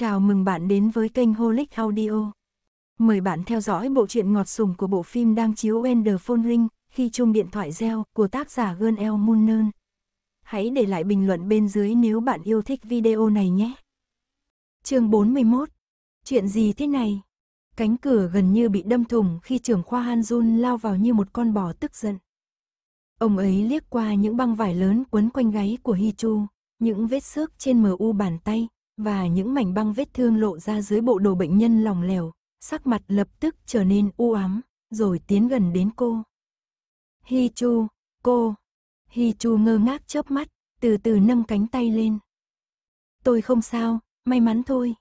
Chào mừng bạn đến với kênh Holic Audio. Mời bạn theo dõi bộ truyện ngọt sùng của bộ phim đang chiếu Ender Ring khi chung điện thoại reo của tác giả Gơn El Munern. Hãy để lại bình luận bên dưới nếu bạn yêu thích video này nhé. chương 41 Chuyện gì thế này? Cánh cửa gần như bị đâm thủng khi trưởng khoa Han Jun lao vào như một con bò tức giận. Ông ấy liếc qua những băng vải lớn quấn quanh gáy của Hi Chu, những vết xước trên mu bàn tay, và những mảnh băng vết thương lộ ra dưới bộ đồ bệnh nhân lỏng lẻo, sắc mặt lập tức trở nên u ám, rồi tiến gần đến cô. Hi Chu, cô. Hi Chu ngơ ngác chớp mắt, từ từ nâng cánh tay lên. Tôi không sao, may mắn thôi.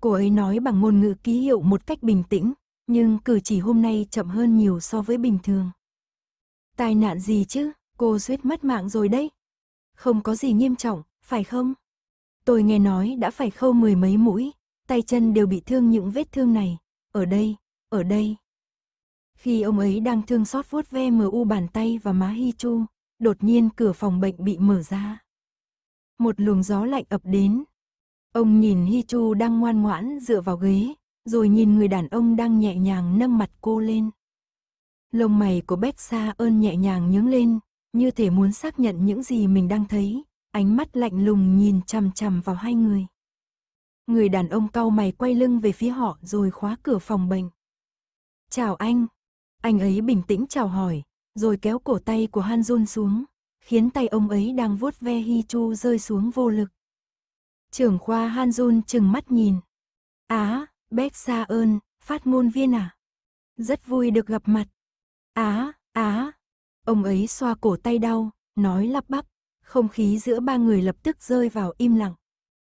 Cô ấy nói bằng ngôn ngữ ký hiệu một cách bình tĩnh, nhưng cử chỉ hôm nay chậm hơn nhiều so với bình thường. Tai nạn gì chứ, cô suýt mất mạng rồi đấy. Không có gì nghiêm trọng, phải không? Tôi nghe nói đã phải khâu mười mấy mũi, tay chân đều bị thương những vết thương này. Ở đây, ở đây. Khi ông ấy đang thương xót vuốt ve mờ u bàn tay và má Hi Chu, đột nhiên cửa phòng bệnh bị mở ra. Một luồng gió lạnh ập đến. Ông nhìn Hi Chu đang ngoan ngoãn dựa vào ghế, rồi nhìn người đàn ông đang nhẹ nhàng nâng mặt cô lên. Lông mày của Bách Sa ơn nhẹ nhàng nhướng lên, như thể muốn xác nhận những gì mình đang thấy, ánh mắt lạnh lùng nhìn chằm chằm vào hai người. Người đàn ông cau mày quay lưng về phía họ rồi khóa cửa phòng bệnh. Chào anh. Anh ấy bình tĩnh chào hỏi, rồi kéo cổ tay của Han Jun xuống, khiến tay ông ấy đang vuốt ve Hi Chu rơi xuống vô lực. Trưởng khoa Han Jun chừng mắt nhìn. Á, à, Bách Sa ơn, phát ngôn viên à? Rất vui được gặp mặt. Á, à, á. À. Ông ấy xoa cổ tay đau, nói lắp bắp không khí giữa ba người lập tức rơi vào im lặng.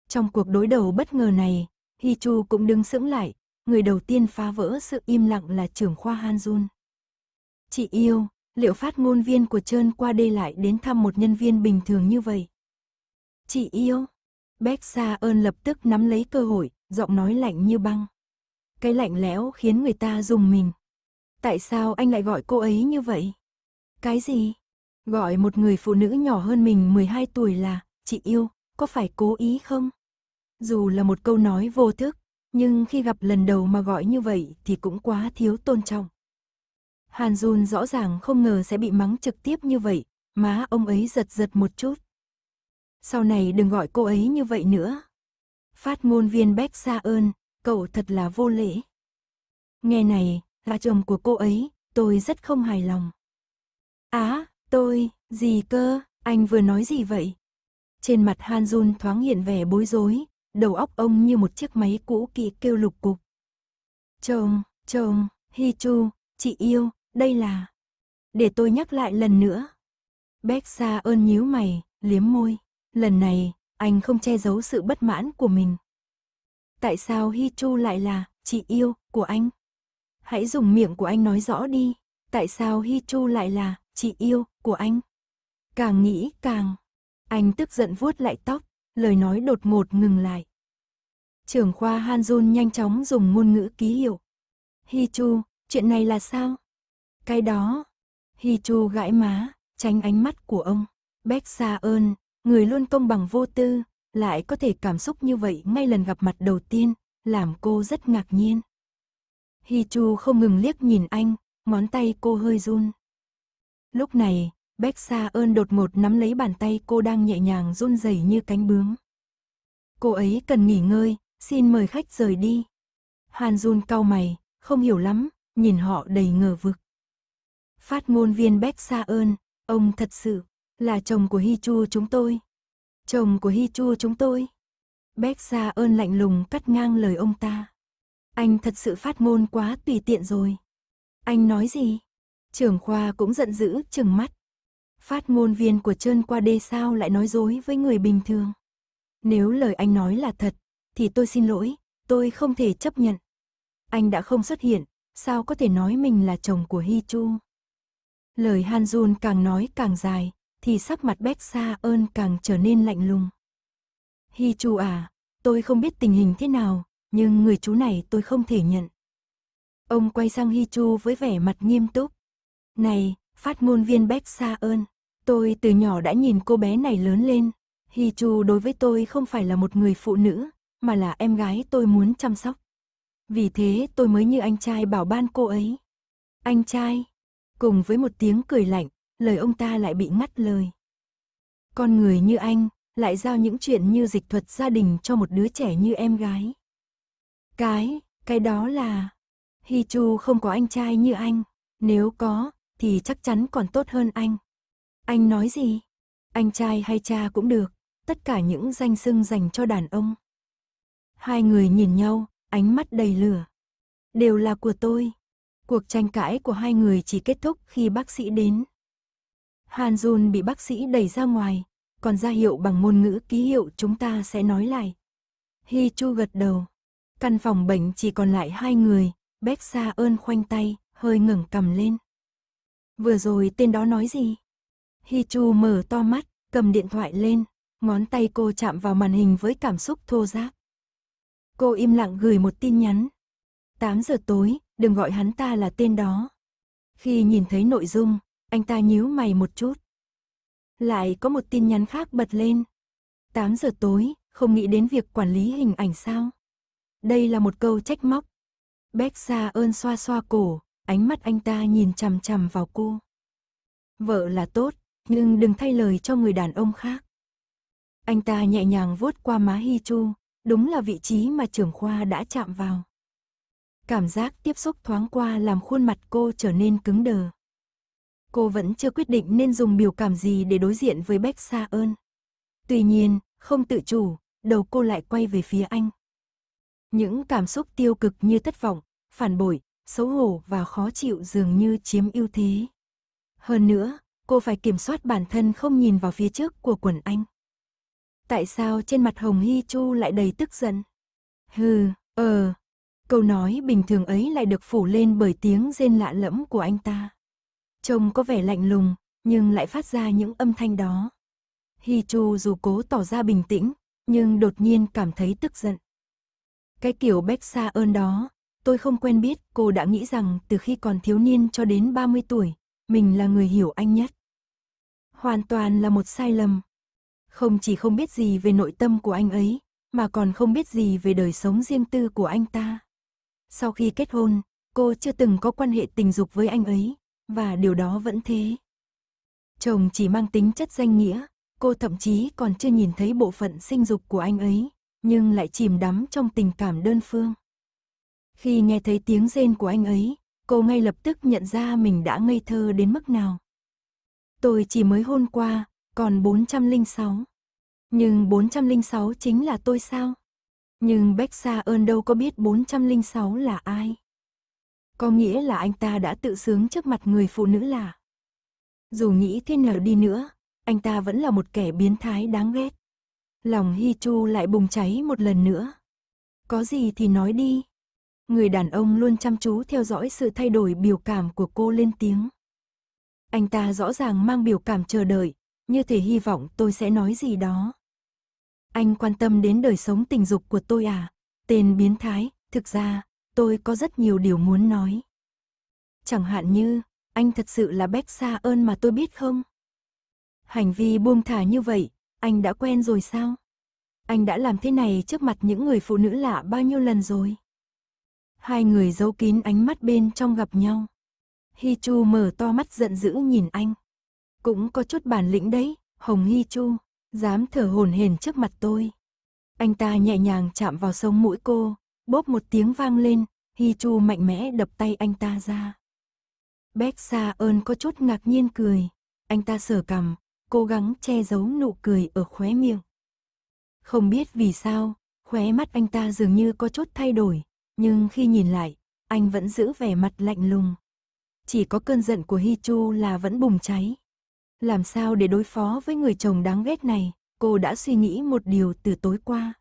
Trong cuộc đối đầu bất ngờ này, Hi Chu cũng đứng sững lại, người đầu tiên phá vỡ sự im lặng là trưởng khoa Han Jun. Chị yêu, liệu phát ngôn viên của trơn qua đây lại đến thăm một nhân viên bình thường như vậy? Chị yêu, Bách Sa ơn lập tức nắm lấy cơ hội, giọng nói lạnh như băng. Cái lạnh lẽo khiến người ta dùng mình. Tại sao anh lại gọi cô ấy như vậy? Cái gì? Gọi một người phụ nữ nhỏ hơn mình 12 tuổi là, chị yêu, có phải cố ý không? Dù là một câu nói vô thức, nhưng khi gặp lần đầu mà gọi như vậy thì cũng quá thiếu tôn trọng. Hàn Jun rõ ràng không ngờ sẽ bị mắng trực tiếp như vậy, má ông ấy giật giật một chút. Sau này đừng gọi cô ấy như vậy nữa. Phát ngôn viên Beck xa ơn, cậu thật là vô lễ. Nghe này, là chồng của cô ấy, tôi rất không hài lòng. Á, à, Tôi, gì cơ, anh vừa nói gì vậy? Trên mặt Han Jun thoáng hiện vẻ bối rối, đầu óc ông như một chiếc máy cũ kỹ kêu lục cục. Chồng, chồng, Hi Chu, chị yêu, đây là... Để tôi nhắc lại lần nữa. Bách Sa ơn nhíu mày, liếm môi. Lần này, anh không che giấu sự bất mãn của mình. Tại sao Hi Chu lại là chị yêu của anh? Hãy dùng miệng của anh nói rõ đi. Tại sao Hi Chu lại là chị yêu, của anh. Càng nghĩ càng, anh tức giận vuốt lại tóc, lời nói đột ngột ngừng lại. Trưởng khoa Han Jun nhanh chóng dùng ngôn ngữ ký hiệu. Hi Chu, chuyện này là sao? Cái đó. Hi Chu gãi má, tránh ánh mắt của ông. Bách Sa ơn, người luôn công bằng vô tư, lại có thể cảm xúc như vậy ngay lần gặp mặt đầu tiên, làm cô rất ngạc nhiên. Hi Chu không ngừng liếc nhìn anh, ngón tay cô hơi run. Lúc này, Bách Sa ơn đột ngột nắm lấy bàn tay cô đang nhẹ nhàng run rẩy như cánh bướm. Cô ấy cần nghỉ ngơi, xin mời khách rời đi. Hàn Jun cau mày, không hiểu lắm, nhìn họ đầy ngờ vực. Phát ngôn viên Bách Sa ơn, ông thật sự là chồng của Hi Chu chúng tôi. Chồng của Hi Chu chúng tôi. Bách Sa ơn lạnh lùng cắt ngang lời ông ta. Anh thật sự phát ngôn quá tùy tiện rồi. Anh nói gì? Trưởng khoa cũng giận dữ, chừng mắt. Phát ngôn viên của trơn qua đê sao lại nói dối với người bình thường. Nếu lời anh nói là thật, thì tôi xin lỗi, tôi không thể chấp nhận. Anh đã không xuất hiện, sao có thể nói mình là chồng của Hi Chu. Lời Han Jun càng nói càng dài, thì sắc mặt Bách Sa ơn càng trở nên lạnh lùng. Hi Chu à, tôi không biết tình hình thế nào, nhưng người chú này tôi không thể nhận. Ông quay sang Hi Chu với vẻ mặt nghiêm túc. Này, phát ngôn viên Bách Sa ơn, tôi từ nhỏ đã nhìn cô bé này lớn lên. Hi Chu đối với tôi không phải là một người phụ nữ, mà là em gái tôi muốn chăm sóc. Vì thế tôi mới như anh trai bảo ban cô ấy. Anh trai, cùng với một tiếng cười lạnh, lời ông ta lại bị ngắt lời. Con người như anh, lại giao những chuyện như dịch thuật gia đình cho một đứa trẻ như em gái. Cái, cái đó là... Hi Chu không có anh trai như anh, nếu có, thì chắc chắn còn tốt hơn anh. Anh nói gì? Anh trai hay cha cũng được, tất cả những danh xưng dành cho đàn ông. Hai người nhìn nhau, ánh mắt đầy lửa. Đều là của tôi. Cuộc tranh cãi của hai người chỉ kết thúc khi bác sĩ đến. Han Jun bị bác sĩ đẩy ra ngoài, còn ra hiệu bằng ngôn ngữ ký hiệu chúng ta sẽ nói lại. Hi Chu gật đầu. Căn phòng bệnh chỉ còn lại hai người, Bách Sa ơn khoanh tay, hơi ngẩng cầm lên. Vừa rồi tên đó nói gì? Hi Chu mở to mắt, cầm điện thoại lên, ngón tay cô chạm vào màn hình với cảm xúc thô giáp. Cô im lặng gửi một tin nhắn. 8 giờ tối, đừng gọi hắn ta là tên đó. Khi nhìn thấy nội dung, anh ta nhíu mày một chút. Lại có một tin nhắn khác bật lên. 8 giờ tối, không nghĩ đến việc quản lý hình ảnh sao? Đây là một câu trách móc. Bách Sa ơn xoa xoa cổ, ánh mắt anh ta nhìn chằm chằm vào cô. Vợ là tốt, nhưng đừng thay lời cho người đàn ông khác. Anh ta nhẹ nhàng vuốt qua má Hi Chu, đúng là vị trí mà trưởng khoa đã chạm vào. Cảm giác tiếp xúc thoáng qua làm khuôn mặt cô trở nên cứng đờ. Cô vẫn chưa quyết định nên dùng biểu cảm gì để đối diện với Bách Sa ơn. Tuy nhiên, không tự chủ, đầu cô lại quay về phía anh. Những cảm xúc tiêu cực như thất vọng, phản bội, xấu hổ và khó chịu dường như chiếm ưu thế. Hơn nữa, cô phải kiểm soát bản thân không nhìn vào phía trước của quần anh. Tại sao trên mặt Hồng Hy Chu lại đầy tức giận? Hừ, ờ, câu nói bình thường ấy lại được phủ lên bởi tiếng rên lạ lẫm của anh ta. Trông có vẻ lạnh lùng, nhưng lại phát ra những âm thanh đó. Hy Chu dù cố tỏ ra bình tĩnh, nhưng đột nhiên cảm thấy tức giận. Cái kiểu bách xa ơn đó, Tôi không quen biết, cô đã nghĩ rằng từ khi còn thiếu niên cho đến 30 tuổi, mình là người hiểu anh nhất. Hoàn toàn là một sai lầm. Không chỉ không biết gì về nội tâm của anh ấy, mà còn không biết gì về đời sống riêng tư của anh ta. Sau khi kết hôn, cô chưa từng có quan hệ tình dục với anh ấy, và điều đó vẫn thế. Chồng chỉ mang tính chất danh nghĩa, cô thậm chí còn chưa nhìn thấy bộ phận sinh dục của anh ấy, nhưng lại chìm đắm trong tình cảm đơn phương. Khi nghe thấy tiếng rên của anh ấy, cô ngay lập tức nhận ra mình đã ngây thơ đến mức nào. Tôi chỉ mới hôn qua, còn 406. Nhưng 406 chính là tôi sao? Nhưng Bách Sa ơn đâu có biết 406 là ai? Có nghĩa là anh ta đã tự sướng trước mặt người phụ nữ là. Dù nghĩ thế nào đi nữa, anh ta vẫn là một kẻ biến thái đáng ghét. Lòng Hi Chu lại bùng cháy một lần nữa. Có gì thì nói đi. Người đàn ông luôn chăm chú theo dõi sự thay đổi biểu cảm của cô lên tiếng. Anh ta rõ ràng mang biểu cảm chờ đợi, như thể hy vọng tôi sẽ nói gì đó. Anh quan tâm đến đời sống tình dục của tôi à? Tên biến thái, thực ra, tôi có rất nhiều điều muốn nói. Chẳng hạn như, anh thật sự là bách xa ơn mà tôi biết không? Hành vi buông thả như vậy, anh đã quen rồi sao? Anh đã làm thế này trước mặt những người phụ nữ lạ bao nhiêu lần rồi? Hai người giấu kín ánh mắt bên trong gặp nhau. Hi Chu mở to mắt giận dữ nhìn anh. Cũng có chút bản lĩnh đấy, Hồng Hi Chu, dám thở hổn hển trước mặt tôi. Anh ta nhẹ nhàng chạm vào sông mũi cô, bốp một tiếng vang lên, Hi Chu mạnh mẽ đập tay anh ta ra. Bách Sa ơn có chút ngạc nhiên cười, anh ta sờ cầm, cố gắng che giấu nụ cười ở khóe miệng. Không biết vì sao, khóe mắt anh ta dường như có chút thay đổi, nhưng khi nhìn lại, anh vẫn giữ vẻ mặt lạnh lùng. Chỉ có cơn giận của Hi Chu là vẫn bùng cháy. Làm sao để đối phó với người chồng đáng ghét này, cô đã suy nghĩ một điều từ tối qua.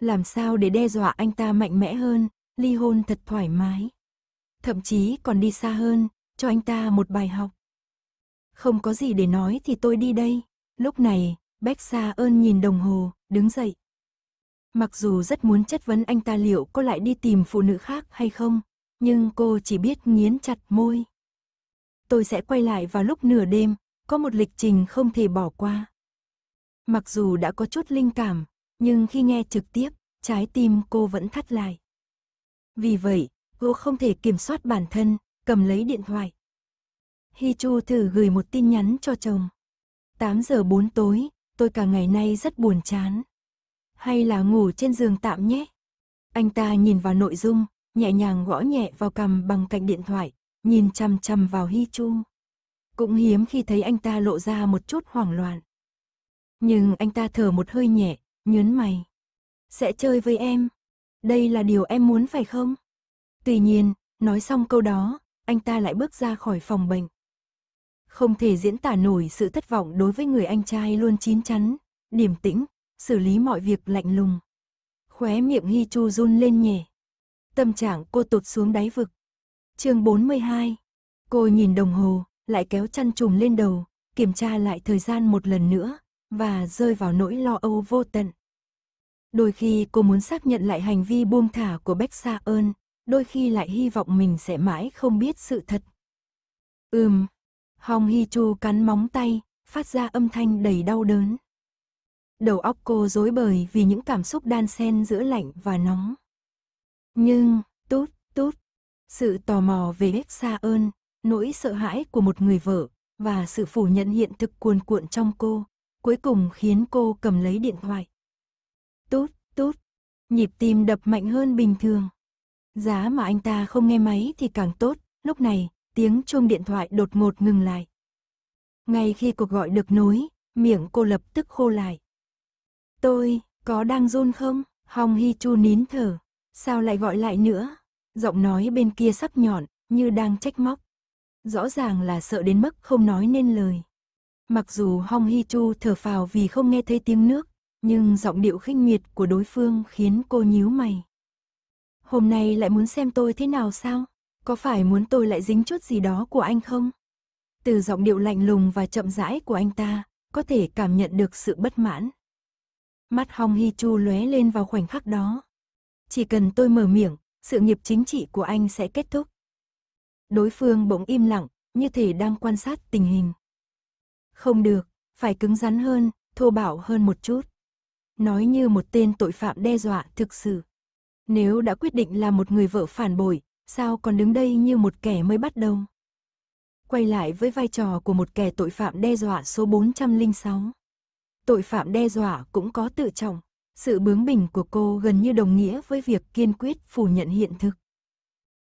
Làm sao để đe dọa anh ta mạnh mẽ hơn, ly hôn thật thoải mái. Thậm chí còn đi xa hơn, cho anh ta một bài học. Không có gì để nói thì tôi đi đây. Lúc này, Bách Sa ơn nhìn đồng hồ, đứng dậy. Mặc dù rất muốn chất vấn anh ta liệu có lại đi tìm phụ nữ khác hay không, nhưng cô chỉ biết nghiến chặt môi. Tôi sẽ quay lại vào lúc nửa đêm, có một lịch trình không thể bỏ qua. Mặc dù đã có chút linh cảm, nhưng khi nghe trực tiếp, trái tim cô vẫn thắt lại. Vì vậy, cô không thể kiểm soát bản thân, cầm lấy điện thoại. Hi Chu thử gửi một tin nhắn cho chồng. 8 giờ 4 tối, tôi cả ngày nay rất buồn chán hay là ngủ trên giường tạm nhé. Anh ta nhìn vào nội dung, nhẹ nhàng gõ nhẹ vào cằm bằng cạnh điện thoại, nhìn chăm chăm vào Hi Chu. Cũng hiếm khi thấy anh ta lộ ra một chút hoảng loạn. Nhưng anh ta thở một hơi nhẹ, nhớn mày. Sẽ chơi với em. Đây là điều em muốn phải không? Tuy nhiên, nói xong câu đó, anh ta lại bước ra khỏi phòng bệnh. Không thể diễn tả nổi sự thất vọng đối với người anh trai luôn chín chắn, điềm tĩnh, xử lý mọi việc lạnh lùng. Khóe miệng Hi Chu run lên nhẹ. Tâm trạng cô tụt xuống đáy vực. chương 42. Cô nhìn đồng hồ, lại kéo chăn trùm lên đầu, kiểm tra lại thời gian một lần nữa, và rơi vào nỗi lo âu vô tận. Đôi khi cô muốn xác nhận lại hành vi buông thả của Bách Sa ơn, đôi khi lại hy vọng mình sẽ mãi không biết sự thật. Ừm, Hong Hi Chu cắn móng tay, phát ra âm thanh đầy đau đớn đầu óc cô rối bời vì những cảm xúc đan xen giữa lạnh và nóng. Nhưng, tốt, tốt, sự tò mò về ếch xa ơn, nỗi sợ hãi của một người vợ, và sự phủ nhận hiện thực cuồn cuộn trong cô, cuối cùng khiến cô cầm lấy điện thoại. Tốt, tốt, nhịp tim đập mạnh hơn bình thường. Giá mà anh ta không nghe máy thì càng tốt, lúc này, tiếng chuông điện thoại đột ngột ngừng lại. Ngay khi cuộc gọi được nối, miệng cô lập tức khô lại. Tôi, có đang run không? Hong Hi Chu nín thở. Sao lại gọi lại nữa? Giọng nói bên kia sắc nhọn, như đang trách móc. Rõ ràng là sợ đến mức không nói nên lời. Mặc dù Hong Hi Chu thở phào vì không nghe thấy tiếng nước, nhưng giọng điệu khinh miệt của đối phương khiến cô nhíu mày. Hôm nay lại muốn xem tôi thế nào sao? Có phải muốn tôi lại dính chút gì đó của anh không? Từ giọng điệu lạnh lùng và chậm rãi của anh ta, có thể cảm nhận được sự bất mãn. Mắt Hong Hi Chu lóe lên vào khoảnh khắc đó. Chỉ cần tôi mở miệng, sự nghiệp chính trị của anh sẽ kết thúc. Đối phương bỗng im lặng, như thể đang quan sát tình hình. Không được, phải cứng rắn hơn, thô bạo hơn một chút. Nói như một tên tội phạm đe dọa thực sự. Nếu đã quyết định là một người vợ phản bội, sao còn đứng đây như một kẻ mới bắt đầu? Quay lại với vai trò của một kẻ tội phạm đe dọa số 406 tội phạm đe dọa cũng có tự trọng. Sự bướng bỉnh của cô gần như đồng nghĩa với việc kiên quyết phủ nhận hiện thực.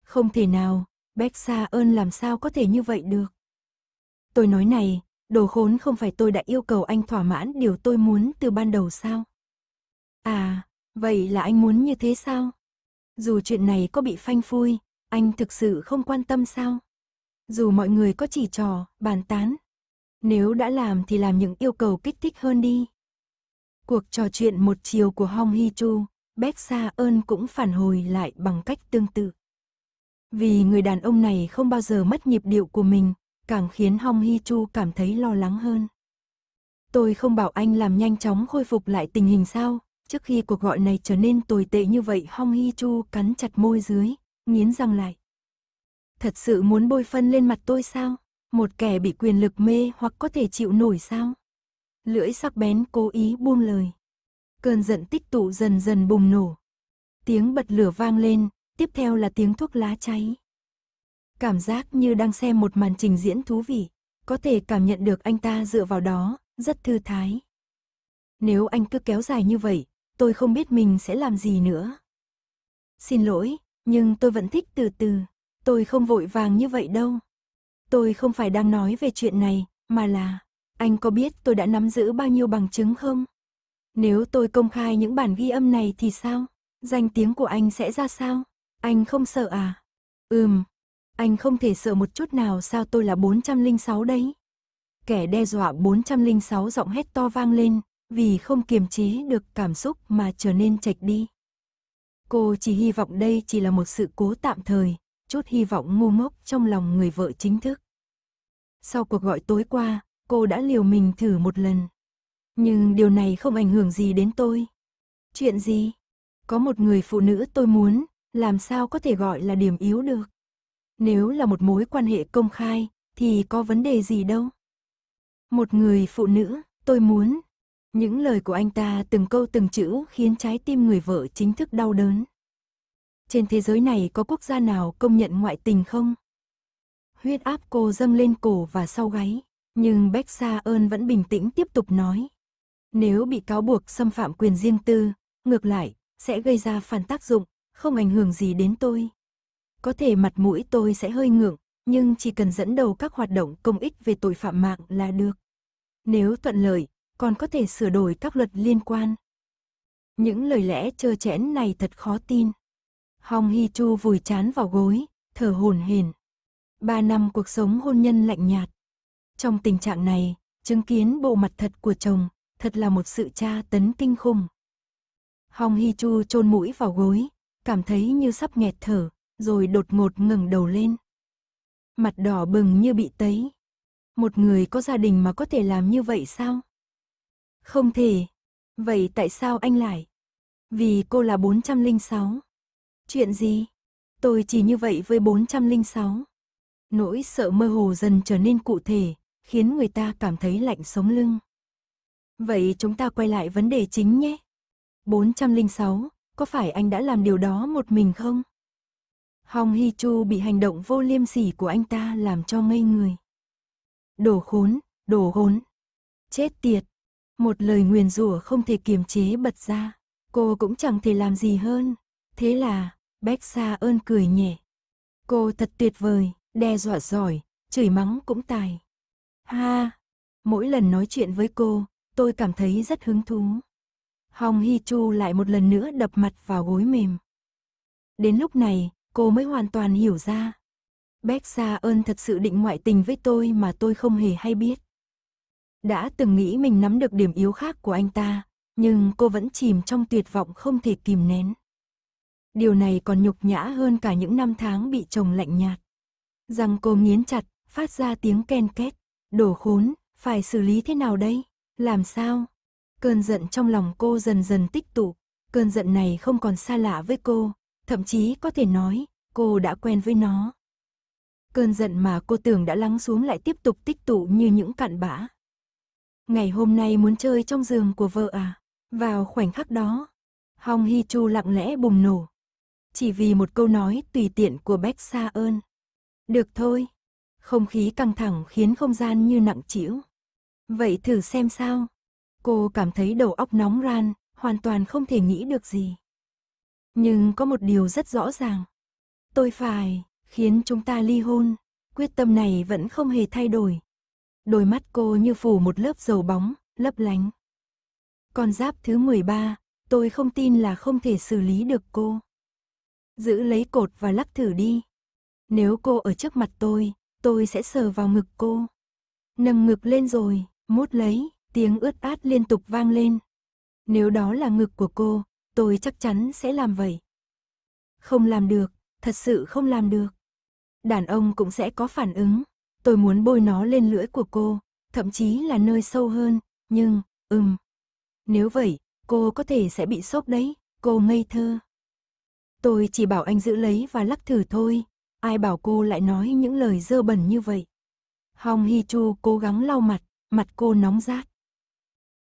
Không thể nào, Bách Sa ơn làm sao có thể như vậy được. Tôi nói này, đồ khốn không phải tôi đã yêu cầu anh thỏa mãn điều tôi muốn từ ban đầu sao? À, vậy là anh muốn như thế sao? Dù chuyện này có bị phanh phui, anh thực sự không quan tâm sao? Dù mọi người có chỉ trò, bàn tán, nếu đã làm thì làm những yêu cầu kích thích hơn đi. Cuộc trò chuyện một chiều của Hong Hee Chu, Bách Sa ơn cũng phản hồi lại bằng cách tương tự. Vì người đàn ông này không bao giờ mất nhịp điệu của mình, càng khiến Hong Hee Chu cảm thấy lo lắng hơn. Tôi không bảo anh làm nhanh chóng khôi phục lại tình hình sao, trước khi cuộc gọi này trở nên tồi tệ như vậy Hong Hee Chu cắn chặt môi dưới, nghiến răng lại. Thật sự muốn bôi phân lên mặt tôi sao? một kẻ bị quyền lực mê hoặc có thể chịu nổi sao? Lưỡi sắc bén cố ý buông lời. Cơn giận tích tụ dần dần bùng nổ. Tiếng bật lửa vang lên, tiếp theo là tiếng thuốc lá cháy. Cảm giác như đang xem một màn trình diễn thú vị, có thể cảm nhận được anh ta dựa vào đó, rất thư thái. Nếu anh cứ kéo dài như vậy, tôi không biết mình sẽ làm gì nữa. Xin lỗi, nhưng tôi vẫn thích từ từ, tôi không vội vàng như vậy đâu. Tôi không phải đang nói về chuyện này, mà là, anh có biết tôi đã nắm giữ bao nhiêu bằng chứng không? Nếu tôi công khai những bản ghi âm này thì sao? Danh tiếng của anh sẽ ra sao? Anh không sợ à? Ừm, anh không thể sợ một chút nào sao tôi là 406 đấy. Kẻ đe dọa 406 giọng hét to vang lên, vì không kiềm chế được cảm xúc mà trở nên chạch đi. Cô chỉ hy vọng đây chỉ là một sự cố tạm thời, chút hy vọng ngu ngốc trong lòng người vợ chính thức. Sau cuộc gọi tối qua, cô đã liều mình thử một lần. Nhưng điều này không ảnh hưởng gì đến tôi. Chuyện gì? Có một người phụ nữ tôi muốn, làm sao có thể gọi là điểm yếu được? Nếu là một mối quan hệ công khai, thì có vấn đề gì đâu. Một người phụ nữ, tôi muốn. Những lời của anh ta từng câu từng chữ khiến trái tim người vợ chính thức đau đớn trên thế giới này có quốc gia nào công nhận ngoại tình không? Huyết áp cô dâng lên cổ và sau gáy, nhưng Bách Sa ơn vẫn bình tĩnh tiếp tục nói. Nếu bị cáo buộc xâm phạm quyền riêng tư, ngược lại, sẽ gây ra phản tác dụng, không ảnh hưởng gì đến tôi. Có thể mặt mũi tôi sẽ hơi ngượng, nhưng chỉ cần dẫn đầu các hoạt động công ích về tội phạm mạng là được. Nếu thuận lợi, còn có thể sửa đổi các luật liên quan. Những lời lẽ trơ chẽn này thật khó tin. Hong Hi Chu vùi chán vào gối, thở hổn hển. Ba năm cuộc sống hôn nhân lạnh nhạt. Trong tình trạng này, chứng kiến bộ mặt thật của chồng, thật là một sự tra tấn kinh khủng. Hong Hi Chu chôn mũi vào gối, cảm thấy như sắp nghẹt thở, rồi đột ngột ngẩng đầu lên. Mặt đỏ bừng như bị tấy. Một người có gia đình mà có thể làm như vậy sao? Không thể. Vậy tại sao anh lại? Vì cô là 406. Chuyện gì? Tôi chỉ như vậy với 406. Nỗi sợ mơ hồ dần trở nên cụ thể, khiến người ta cảm thấy lạnh sống lưng. Vậy chúng ta quay lại vấn đề chính nhé. 406, có phải anh đã làm điều đó một mình không? Hong Hi Chu bị hành động vô liêm sỉ của anh ta làm cho ngây người. Đồ khốn, đồ hốn. Chết tiệt. Một lời nguyền rủa không thể kiềm chế bật ra. Cô cũng chẳng thể làm gì hơn. Thế là, Bách Sa ơn cười nhẹ. Cô thật tuyệt vời, đe dọa giỏi, chửi mắng cũng tài. Ha, mỗi lần nói chuyện với cô, tôi cảm thấy rất hứng thú. Hong Hi Chu lại một lần nữa đập mặt vào gối mềm. Đến lúc này, cô mới hoàn toàn hiểu ra. Bách Sa ơn thật sự định ngoại tình với tôi mà tôi không hề hay biết. Đã từng nghĩ mình nắm được điểm yếu khác của anh ta, nhưng cô vẫn chìm trong tuyệt vọng không thể kìm nén điều này còn nhục nhã hơn cả những năm tháng bị chồng lạnh nhạt. Răng cô nghiến chặt, phát ra tiếng ken két. Đổ khốn, phải xử lý thế nào đây? Làm sao? Cơn giận trong lòng cô dần dần tích tụ. Cơn giận này không còn xa lạ với cô, thậm chí có thể nói, cô đã quen với nó. Cơn giận mà cô tưởng đã lắng xuống lại tiếp tục tích tụ như những cặn bã. Ngày hôm nay muốn chơi trong giường của vợ à? Vào khoảnh khắc đó, Hong Hi Chu lặng lẽ bùng nổ, chỉ vì một câu nói tùy tiện của Bách Sa ơn. Được thôi. Không khí căng thẳng khiến không gian như nặng trĩu. Vậy thử xem sao. Cô cảm thấy đầu óc nóng ran, hoàn toàn không thể nghĩ được gì. Nhưng có một điều rất rõ ràng. Tôi phải khiến chúng ta ly hôn. Quyết tâm này vẫn không hề thay đổi. Đôi mắt cô như phủ một lớp dầu bóng, lấp lánh. Con giáp thứ 13, tôi không tin là không thể xử lý được cô giữ lấy cột và lắc thử đi. Nếu cô ở trước mặt tôi, tôi sẽ sờ vào ngực cô. Nâng ngực lên rồi, mút lấy, tiếng ướt át liên tục vang lên. Nếu đó là ngực của cô, tôi chắc chắn sẽ làm vậy. Không làm được, thật sự không làm được. Đàn ông cũng sẽ có phản ứng. Tôi muốn bôi nó lên lưỡi của cô, thậm chí là nơi sâu hơn, nhưng, ừm. Nếu vậy, cô có thể sẽ bị sốc đấy, cô ngây thơ. Tôi chỉ bảo anh giữ lấy và lắc thử thôi. Ai bảo cô lại nói những lời dơ bẩn như vậy. Hong Hi Chu cố gắng lau mặt, mặt cô nóng rát.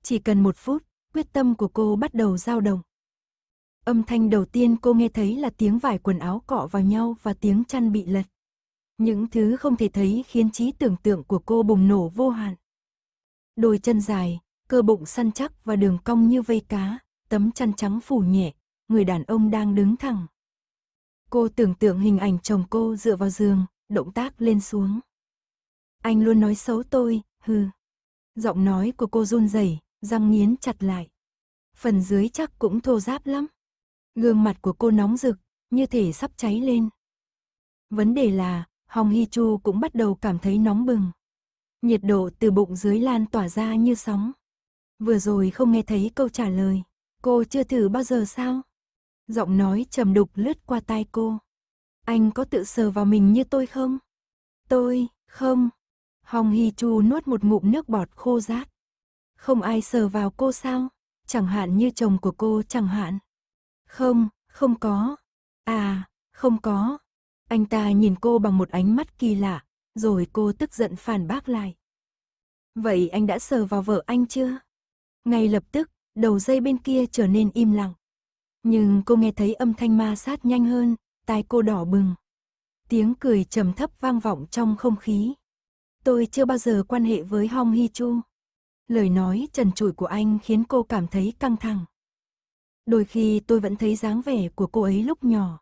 Chỉ cần một phút, quyết tâm của cô bắt đầu dao động. Âm thanh đầu tiên cô nghe thấy là tiếng vải quần áo cọ vào nhau và tiếng chăn bị lật. Những thứ không thể thấy khiến trí tưởng tượng của cô bùng nổ vô hạn. Đôi chân dài, cơ bụng săn chắc và đường cong như vây cá, tấm chăn trắng phủ nhẹ, người đàn ông đang đứng thẳng. Cô tưởng tượng hình ảnh chồng cô dựa vào giường, động tác lên xuống. Anh luôn nói xấu tôi, hừ. Giọng nói của cô run rẩy, răng nghiến chặt lại. Phần dưới chắc cũng thô ráp lắm. Gương mặt của cô nóng rực, như thể sắp cháy lên. Vấn đề là, Hong Hi Chu cũng bắt đầu cảm thấy nóng bừng. Nhiệt độ từ bụng dưới lan tỏa ra như sóng. Vừa rồi không nghe thấy câu trả lời. Cô chưa thử bao giờ sao? giọng nói trầm đục lướt qua tai cô. Anh có tự sờ vào mình như tôi không? Tôi, không. Hong Hi Chu nuốt một ngụm nước bọt khô rác. Không ai sờ vào cô sao? Chẳng hạn như chồng của cô chẳng hạn. Không, không có. À, không có. Anh ta nhìn cô bằng một ánh mắt kỳ lạ, rồi cô tức giận phản bác lại. Vậy anh đã sờ vào vợ anh chưa? Ngay lập tức, đầu dây bên kia trở nên im lặng. Nhưng cô nghe thấy âm thanh ma sát nhanh hơn, tai cô đỏ bừng. Tiếng cười trầm thấp vang vọng trong không khí. Tôi chưa bao giờ quan hệ với Hong Hi Chu. Lời nói trần trụi của anh khiến cô cảm thấy căng thẳng. Đôi khi tôi vẫn thấy dáng vẻ của cô ấy lúc nhỏ.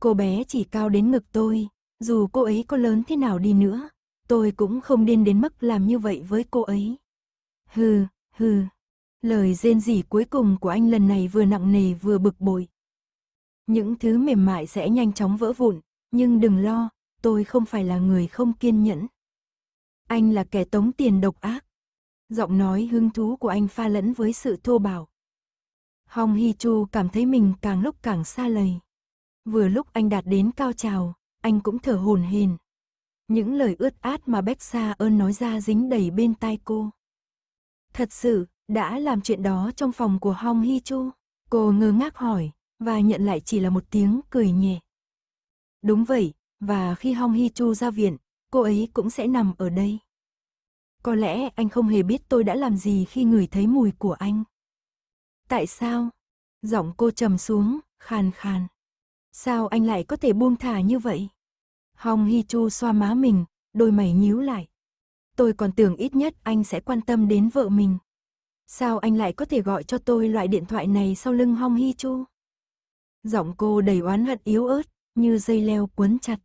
Cô bé chỉ cao đến ngực tôi, dù cô ấy có lớn thế nào đi nữa, tôi cũng không điên đến mức làm như vậy với cô ấy. Hừ, hừ. Lời rên rỉ cuối cùng của anh lần này vừa nặng nề vừa bực bội. Những thứ mềm mại sẽ nhanh chóng vỡ vụn, nhưng đừng lo, tôi không phải là người không kiên nhẫn. Anh là kẻ tống tiền độc ác. Giọng nói hứng thú của anh pha lẫn với sự thô bạo. Hong Hi Chu cảm thấy mình càng lúc càng xa lầy. Vừa lúc anh đạt đến cao trào, anh cũng thở hồn hền. Những lời ướt át mà Bách Sa ơn nói ra dính đầy bên tai cô. Thật sự, đã làm chuyện đó trong phòng của Hong Hi Chu. Cô ngơ ngác hỏi, và nhận lại chỉ là một tiếng cười nhẹ. Đúng vậy, và khi Hong Hi Chu ra viện, cô ấy cũng sẽ nằm ở đây. Có lẽ anh không hề biết tôi đã làm gì khi ngửi thấy mùi của anh. Tại sao? Giọng cô trầm xuống, khàn khàn. Sao anh lại có thể buông thả như vậy? Hong Hi Chu xoa má mình, đôi mày nhíu lại. Tôi còn tưởng ít nhất anh sẽ quan tâm đến vợ mình. Sao anh lại có thể gọi cho tôi loại điện thoại này sau lưng Hong Hi Chu? Giọng cô đầy oán hận yếu ớt, như dây leo cuốn chặt.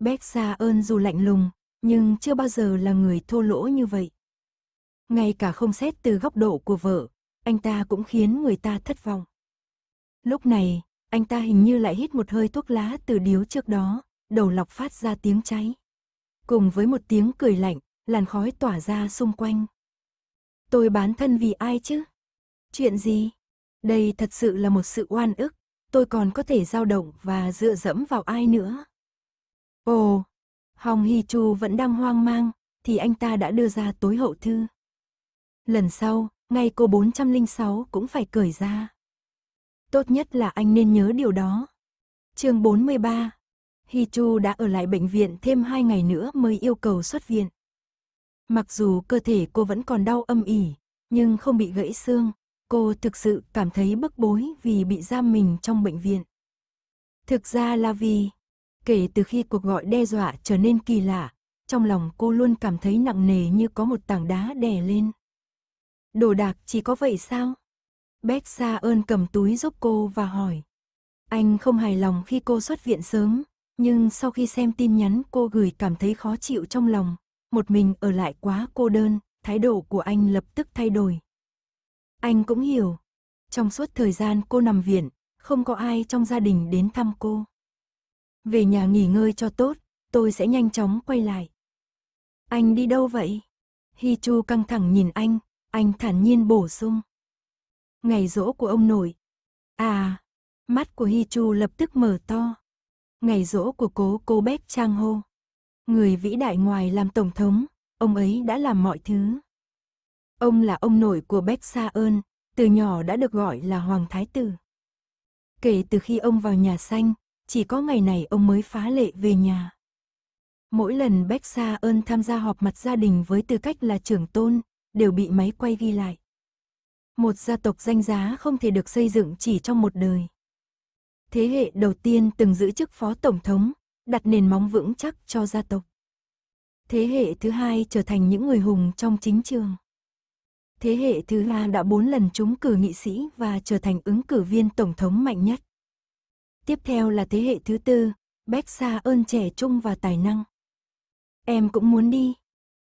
Bác Sa ơn dù lạnh lùng, nhưng chưa bao giờ là người thô lỗ như vậy. Ngay cả không xét từ góc độ của vợ, anh ta cũng khiến người ta thất vọng. Lúc này, anh ta hình như lại hít một hơi thuốc lá từ điếu trước đó, đầu lọc phát ra tiếng cháy. Cùng với một tiếng cười lạnh, làn khói tỏa ra xung quanh. Tôi bán thân vì ai chứ? Chuyện gì? Đây thật sự là một sự oan ức, tôi còn có thể dao động và dựa dẫm vào ai nữa. Ồ, Hong Hi Chu vẫn đang hoang mang, thì anh ta đã đưa ra tối hậu thư. Lần sau, ngay cô 406 cũng phải cởi ra. Tốt nhất là anh nên nhớ điều đó. chương 43, Hi Chu đã ở lại bệnh viện thêm 2 ngày nữa mới yêu cầu xuất viện. Mặc dù cơ thể cô vẫn còn đau âm ỉ, nhưng không bị gãy xương, cô thực sự cảm thấy bức bối vì bị giam mình trong bệnh viện. Thực ra là vì, kể từ khi cuộc gọi đe dọa trở nên kỳ lạ, trong lòng cô luôn cảm thấy nặng nề như có một tảng đá đè lên. Đồ đạc chỉ có vậy sao? Bét Sa ơn cầm túi giúp cô và hỏi. Anh không hài lòng khi cô xuất viện sớm, nhưng sau khi xem tin nhắn cô gửi cảm thấy khó chịu trong lòng, một mình ở lại quá cô đơn, thái độ của anh lập tức thay đổi. Anh cũng hiểu, trong suốt thời gian cô nằm viện, không có ai trong gia đình đến thăm cô. Về nhà nghỉ ngơi cho tốt, tôi sẽ nhanh chóng quay lại. Anh đi đâu vậy? Hi Chu căng thẳng nhìn anh, anh thản nhiên bổ sung. Ngày rỗ của ông nội. À, mắt của Hi Chu lập tức mở to. Ngày rỗ của cố cô bé Trang Hô. Người vĩ đại ngoài làm tổng thống, ông ấy đã làm mọi thứ. Ông là ông nội của Bách Sa ơn, từ nhỏ đã được gọi là Hoàng Thái Tử. Kể từ khi ông vào nhà xanh, chỉ có ngày này ông mới phá lệ về nhà. Mỗi lần Bách Sa ơn tham gia họp mặt gia đình với tư cách là trưởng tôn, đều bị máy quay ghi lại. Một gia tộc danh giá không thể được xây dựng chỉ trong một đời. Thế hệ đầu tiên từng giữ chức phó tổng thống, đặt nền móng vững chắc cho gia tộc. Thế hệ thứ hai trở thành những người hùng trong chính trường. Thế hệ thứ ba đã bốn lần trúng cử nghị sĩ và trở thành ứng cử viên tổng thống mạnh nhất. Tiếp theo là thế hệ thứ tư, Bách Sa ơn trẻ trung và tài năng. Em cũng muốn đi.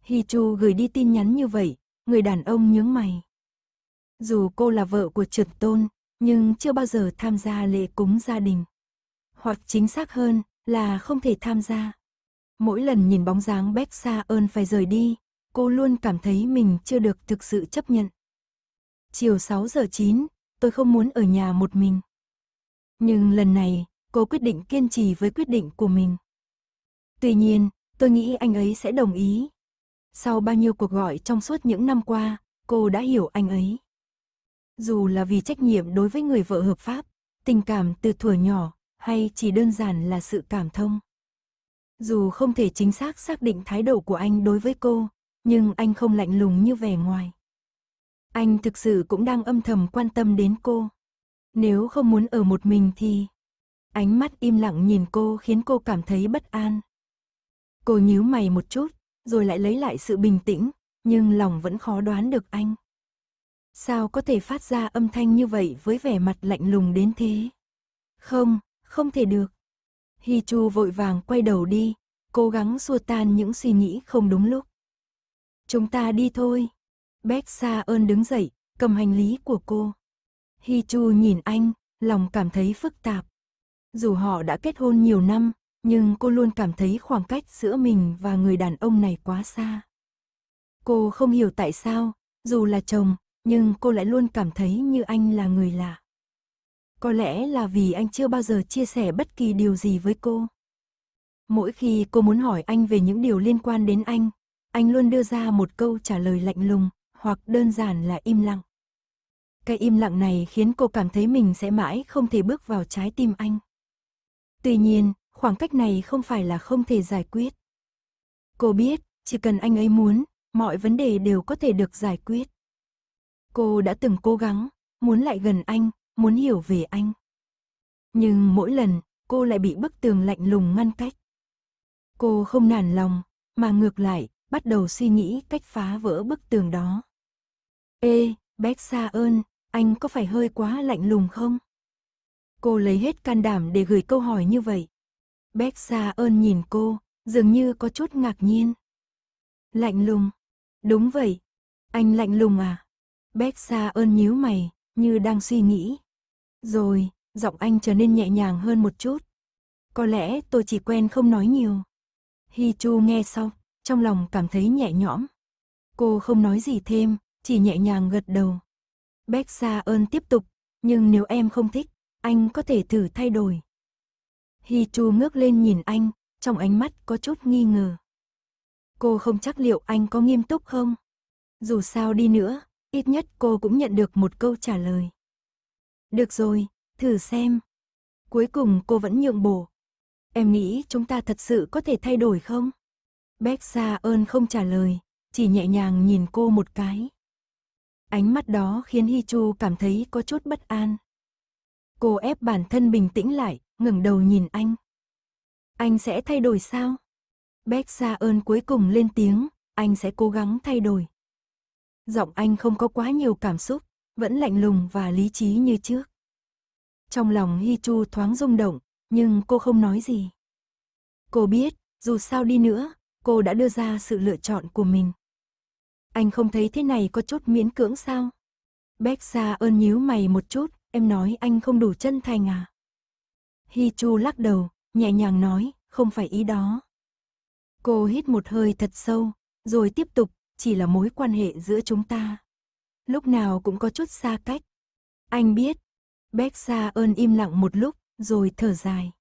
Hichu gửi đi tin nhắn như vậy, người đàn ông nhướng mày. Dù cô là vợ của trưởng tôn, nhưng chưa bao giờ tham gia lễ cúng gia đình. Hoặc chính xác hơn, là không thể tham gia. Mỗi lần nhìn bóng dáng Beck xa ơn phải rời đi, cô luôn cảm thấy mình chưa được thực sự chấp nhận. Chiều 6 giờ 9, tôi không muốn ở nhà một mình. Nhưng lần này, cô quyết định kiên trì với quyết định của mình. Tuy nhiên, tôi nghĩ anh ấy sẽ đồng ý. Sau bao nhiêu cuộc gọi trong suốt những năm qua, cô đã hiểu anh ấy. Dù là vì trách nhiệm đối với người vợ hợp pháp, tình cảm từ thuở nhỏ, hay chỉ đơn giản là sự cảm thông. Dù không thể chính xác xác định thái độ của anh đối với cô, nhưng anh không lạnh lùng như vẻ ngoài. Anh thực sự cũng đang âm thầm quan tâm đến cô. Nếu không muốn ở một mình thì... Ánh mắt im lặng nhìn cô khiến cô cảm thấy bất an. Cô nhíu mày một chút, rồi lại lấy lại sự bình tĩnh, nhưng lòng vẫn khó đoán được anh. Sao có thể phát ra âm thanh như vậy với vẻ mặt lạnh lùng đến thế? Không, không thể được. Hi Chu vội vàng quay đầu đi, cố gắng xua tan những suy nghĩ không đúng lúc. Chúng ta đi thôi. Bách Sa ơn đứng dậy, cầm hành lý của cô. Hi Chu nhìn anh, lòng cảm thấy phức tạp. Dù họ đã kết hôn nhiều năm, nhưng cô luôn cảm thấy khoảng cách giữa mình và người đàn ông này quá xa. Cô không hiểu tại sao, dù là chồng, nhưng cô lại luôn cảm thấy như anh là người lạ. Có lẽ là vì anh chưa bao giờ chia sẻ bất kỳ điều gì với cô. Mỗi khi cô muốn hỏi anh về những điều liên quan đến anh, anh luôn đưa ra một câu trả lời lạnh lùng, hoặc đơn giản là im lặng. Cái im lặng này khiến cô cảm thấy mình sẽ mãi không thể bước vào trái tim anh. Tuy nhiên, khoảng cách này không phải là không thể giải quyết. Cô biết, chỉ cần anh ấy muốn, mọi vấn đề đều có thể được giải quyết. Cô đã từng cố gắng, muốn lại gần anh, muốn hiểu về anh. Nhưng mỗi lần, cô lại bị bức tường lạnh lùng ngăn cách. Cô không nản lòng, mà ngược lại, bắt đầu suy nghĩ cách phá vỡ bức tường đó. Ê, Bách Sa ơn, anh có phải hơi quá lạnh lùng không? Cô lấy hết can đảm để gửi câu hỏi như vậy. Bách Sa ơn nhìn cô, dường như có chút ngạc nhiên. Lạnh lùng. Đúng vậy. Anh lạnh lùng à? Bách Sa ơn nhíu mày, như đang suy nghĩ. Rồi, giọng anh trở nên nhẹ nhàng hơn một chút. Có lẽ tôi chỉ quen không nói nhiều. Hi Chu nghe xong, trong lòng cảm thấy nhẹ nhõm. Cô không nói gì thêm, chỉ nhẹ nhàng gật đầu. Bách Sa ơn tiếp tục, nhưng nếu em không thích, anh có thể thử thay đổi. Hi Chu ngước lên nhìn anh, trong ánh mắt có chút nghi ngờ. Cô không chắc liệu anh có nghiêm túc không? Dù sao đi nữa, ít nhất cô cũng nhận được một câu trả lời. Được rồi, thử xem. Cuối cùng cô vẫn nhượng bộ. Em nghĩ chúng ta thật sự có thể thay đổi không? Bách Sa ơn không trả lời, chỉ nhẹ nhàng nhìn cô một cái. Ánh mắt đó khiến Hi Chu cảm thấy có chút bất an. Cô ép bản thân bình tĩnh lại, ngẩng đầu nhìn anh. Anh sẽ thay đổi sao? Bách Sa ơn cuối cùng lên tiếng, anh sẽ cố gắng thay đổi. Giọng anh không có quá nhiều cảm xúc, vẫn lạnh lùng và lý trí như trước. Trong lòng Hi Chu thoáng rung động, nhưng cô không nói gì. Cô biết, dù sao đi nữa, cô đã đưa ra sự lựa chọn của mình. Anh không thấy thế này có chút miễn cưỡng sao? Bách Sa ơn nhíu mày một chút, em nói anh không đủ chân thành à? Hi Chu lắc đầu, nhẹ nhàng nói, không phải ý đó. Cô hít một hơi thật sâu, rồi tiếp tục, chỉ là mối quan hệ giữa chúng ta lúc nào cũng có chút xa cách. Anh biết. Bách Sa ơn im lặng một lúc, rồi thở dài.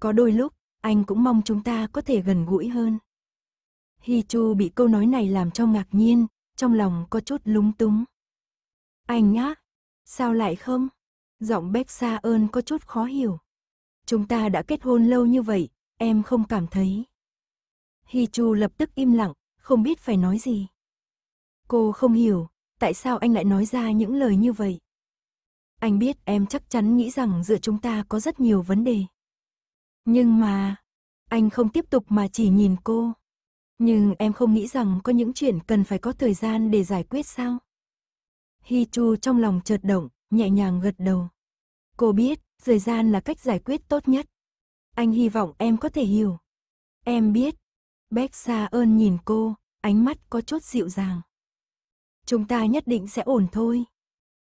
Có đôi lúc, anh cũng mong chúng ta có thể gần gũi hơn. Hi Chu bị câu nói này làm cho ngạc nhiên, trong lòng có chút lúng túng. Anh nhá, sao lại không? Giọng Bách Sa ơn có chút khó hiểu. Chúng ta đã kết hôn lâu như vậy, em không cảm thấy. Hi Chu lập tức im lặng, không biết phải nói gì. Cô không hiểu, tại sao anh lại nói ra những lời như vậy? Anh biết em chắc chắn nghĩ rằng giữa chúng ta có rất nhiều vấn đề. Nhưng mà, anh không tiếp tục mà chỉ nhìn cô. Nhưng em không nghĩ rằng có những chuyện cần phải có thời gian để giải quyết sao? Hi Chu trong lòng chợt động, nhẹ nhàng gật đầu. Cô biết, thời gian là cách giải quyết tốt nhất. Anh hy vọng em có thể hiểu. Em biết. Bách Sa ơn nhìn cô, ánh mắt có chút dịu dàng chúng ta nhất định sẽ ổn thôi.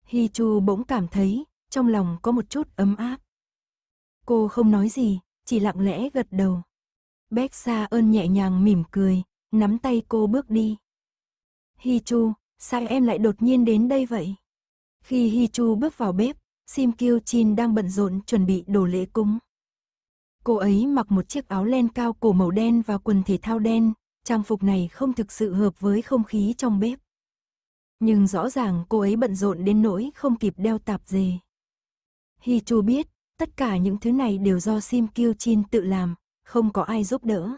Hi Chu bỗng cảm thấy, trong lòng có một chút ấm áp. Cô không nói gì, chỉ lặng lẽ gật đầu. Bách Sa ơn nhẹ nhàng mỉm cười, nắm tay cô bước đi. Hi Chu, sao em lại đột nhiên đến đây vậy? Khi Hi Chu bước vào bếp, Sim Kiêu Chin đang bận rộn chuẩn bị đồ lễ cúng. Cô ấy mặc một chiếc áo len cao cổ màu đen và quần thể thao đen, trang phục này không thực sự hợp với không khí trong bếp. Nhưng rõ ràng cô ấy bận rộn đến nỗi không kịp đeo tạp dề. Hi Chu biết, tất cả những thứ này đều do Sim Kiêu Chin tự làm, không có ai giúp đỡ.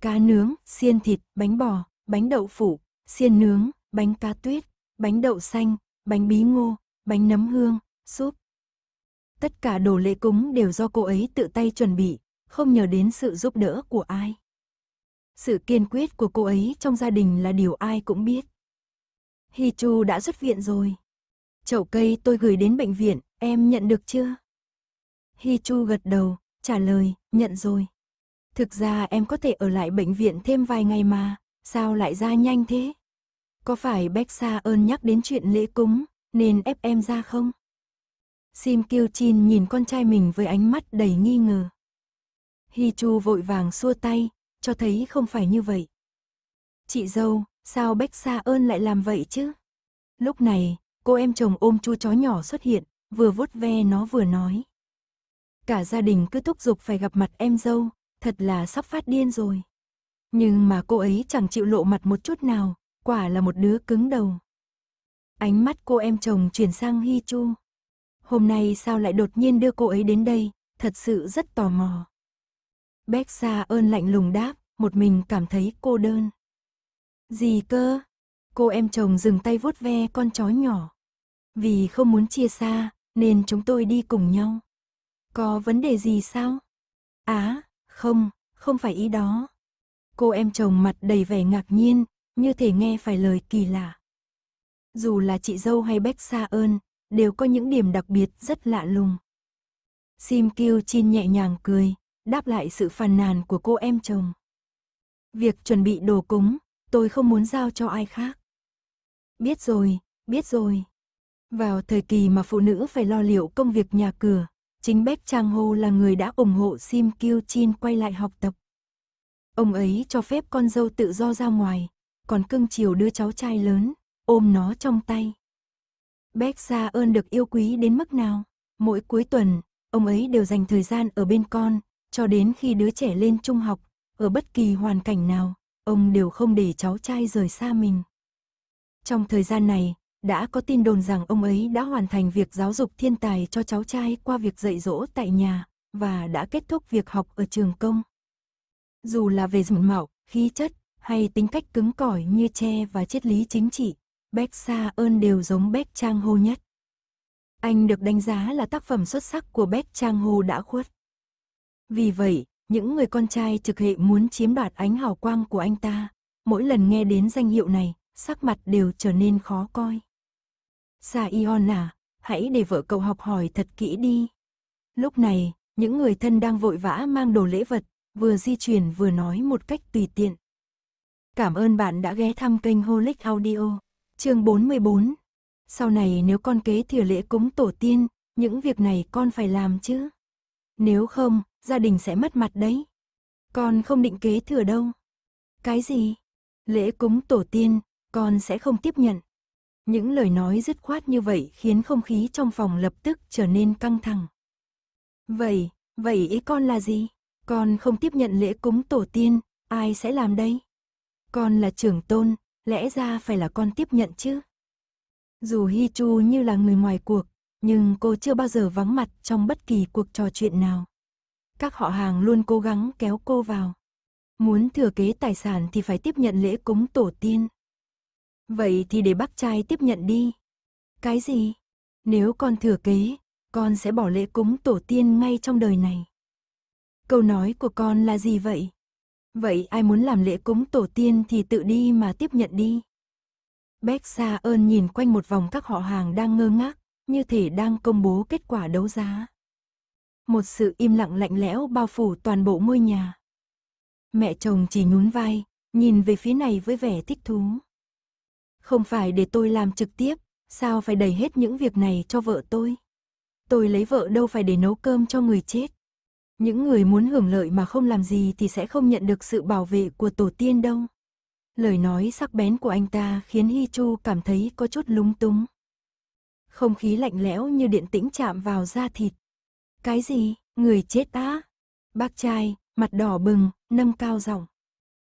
Cá nướng, xiên thịt, bánh bò, bánh đậu phủ, xiên nướng, bánh cá tuyết, bánh đậu xanh, bánh bí ngô, bánh nấm hương, súp. Tất cả đồ lễ cúng đều do cô ấy tự tay chuẩn bị, không nhờ đến sự giúp đỡ của ai. Sự kiên quyết của cô ấy trong gia đình là điều ai cũng biết. Hi Chu đã xuất viện rồi. Chậu cây tôi gửi đến bệnh viện, em nhận được chưa? Hi Chu gật đầu, trả lời, nhận rồi. Thực ra em có thể ở lại bệnh viện thêm vài ngày mà, sao lại ra nhanh thế? Có phải Bách Sa ơn nhắc đến chuyện lễ cúng, nên ép em ra không? Sim Kiêu Chin nhìn con trai mình với ánh mắt đầy nghi ngờ. Hi Chu vội vàng xua tay, cho thấy không phải như vậy. Chị dâu, Sao Bách Sa ơn lại làm vậy chứ? Lúc này, cô em chồng ôm chú chó nhỏ xuất hiện, vừa vuốt ve nó vừa nói. Cả gia đình cứ thúc giục phải gặp mặt em dâu, thật là sắp phát điên rồi. Nhưng mà cô ấy chẳng chịu lộ mặt một chút nào, quả là một đứa cứng đầu. Ánh mắt cô em chồng chuyển sang Hi Chu. Hôm nay sao lại đột nhiên đưa cô ấy đến đây, thật sự rất tò mò. Bách Sa ơn lạnh lùng đáp, một mình cảm thấy cô đơn. Gì cơ? Cô em chồng dừng tay vuốt ve con chó nhỏ. Vì không muốn chia xa, nên chúng tôi đi cùng nhau. Có vấn đề gì sao? Á, không, không phải ý đó. Cô em chồng mặt đầy vẻ ngạc nhiên, như thể nghe phải lời kỳ lạ. Dù là chị dâu hay Bách xa ơn, đều có những điểm đặc biệt rất lạ lùng. Sim Kiêu Chin nhẹ nhàng cười, đáp lại sự phàn nàn của cô em chồng. Việc chuẩn bị đồ cúng, tôi không muốn giao cho ai khác. Biết rồi, biết rồi. Vào thời kỳ mà phụ nữ phải lo liệu công việc nhà cửa, chính Bách Trang Hô là người đã ủng hộ Sim Kyo Chin quay lại học tập. Ông ấy cho phép con dâu tự do ra ngoài, còn cưng chiều đưa cháu trai lớn, ôm nó trong tay. Bách Gia ơn được yêu quý đến mức nào? Mỗi cuối tuần, ông ấy đều dành thời gian ở bên con, cho đến khi đứa trẻ lên trung học, ở bất kỳ hoàn cảnh nào, ông đều không để cháu trai rời xa mình. Trong thời gian này, đã có tin đồn rằng ông ấy đã hoàn thành việc giáo dục thiên tài cho cháu trai qua việc dạy dỗ tại nhà, và đã kết thúc việc học ở trường công. Dù là về dụng mạo, khí chất, hay tính cách cứng cỏi như tre và triết lý chính trị, Beck Sa ơn đều giống Beck Trang hô nhất. Anh được đánh giá là tác phẩm xuất sắc của Beck Trang hô đã khuất. Vì vậy, những người con trai trực hệ muốn chiếm đoạt ánh hào quang của anh ta, mỗi lần nghe đến danh hiệu này, sắc mặt đều trở nên khó coi. Sa Ion à, hãy để vợ cậu học hỏi thật kỹ đi. Lúc này, những người thân đang vội vã mang đồ lễ vật, vừa di chuyển vừa nói một cách tùy tiện. Cảm ơn bạn đã ghé thăm kênh Holic Audio, chương 44. Sau này nếu con kế thừa lễ cúng tổ tiên, những việc này con phải làm chứ? Nếu không, gia đình sẽ mất mặt đấy. Con không định kế thừa đâu. Cái gì? Lễ cúng tổ tiên, con sẽ không tiếp nhận. Những lời nói dứt khoát như vậy khiến không khí trong phòng lập tức trở nên căng thẳng. Vậy, vậy ý con là gì? Con không tiếp nhận lễ cúng tổ tiên, ai sẽ làm đây? Con là trưởng tôn, lẽ ra phải là con tiếp nhận chứ? Dù Hi Chu như là người ngoài cuộc, nhưng cô chưa bao giờ vắng mặt trong bất kỳ cuộc trò chuyện nào. Các họ hàng luôn cố gắng kéo cô vào. Muốn thừa kế tài sản thì phải tiếp nhận lễ cúng tổ tiên. Vậy thì để bác trai tiếp nhận đi. Cái gì? Nếu con thừa kế, con sẽ bỏ lễ cúng tổ tiên ngay trong đời này. Câu nói của con là gì vậy? Vậy ai muốn làm lễ cúng tổ tiên thì tự đi mà tiếp nhận đi. Bách Sa ơn nhìn quanh một vòng các họ hàng đang ngơ ngác, như thể đang công bố kết quả đấu giá. Một sự im lặng lạnh lẽo bao phủ toàn bộ ngôi nhà. Mẹ chồng chỉ nhún vai, nhìn về phía này với vẻ thích thú. Không phải để tôi làm trực tiếp, sao phải đẩy hết những việc này cho vợ tôi? Tôi lấy vợ đâu phải để nấu cơm cho người chết. Những người muốn hưởng lợi mà không làm gì thì sẽ không nhận được sự bảo vệ của tổ tiên đâu. Lời nói sắc bén của anh ta khiến Hi Chu cảm thấy có chút lúng túng không khí lạnh lẽo như điện tĩnh chạm vào da thịt. Cái gì, người chết á? Bác trai, mặt đỏ bừng, nâng cao giọng.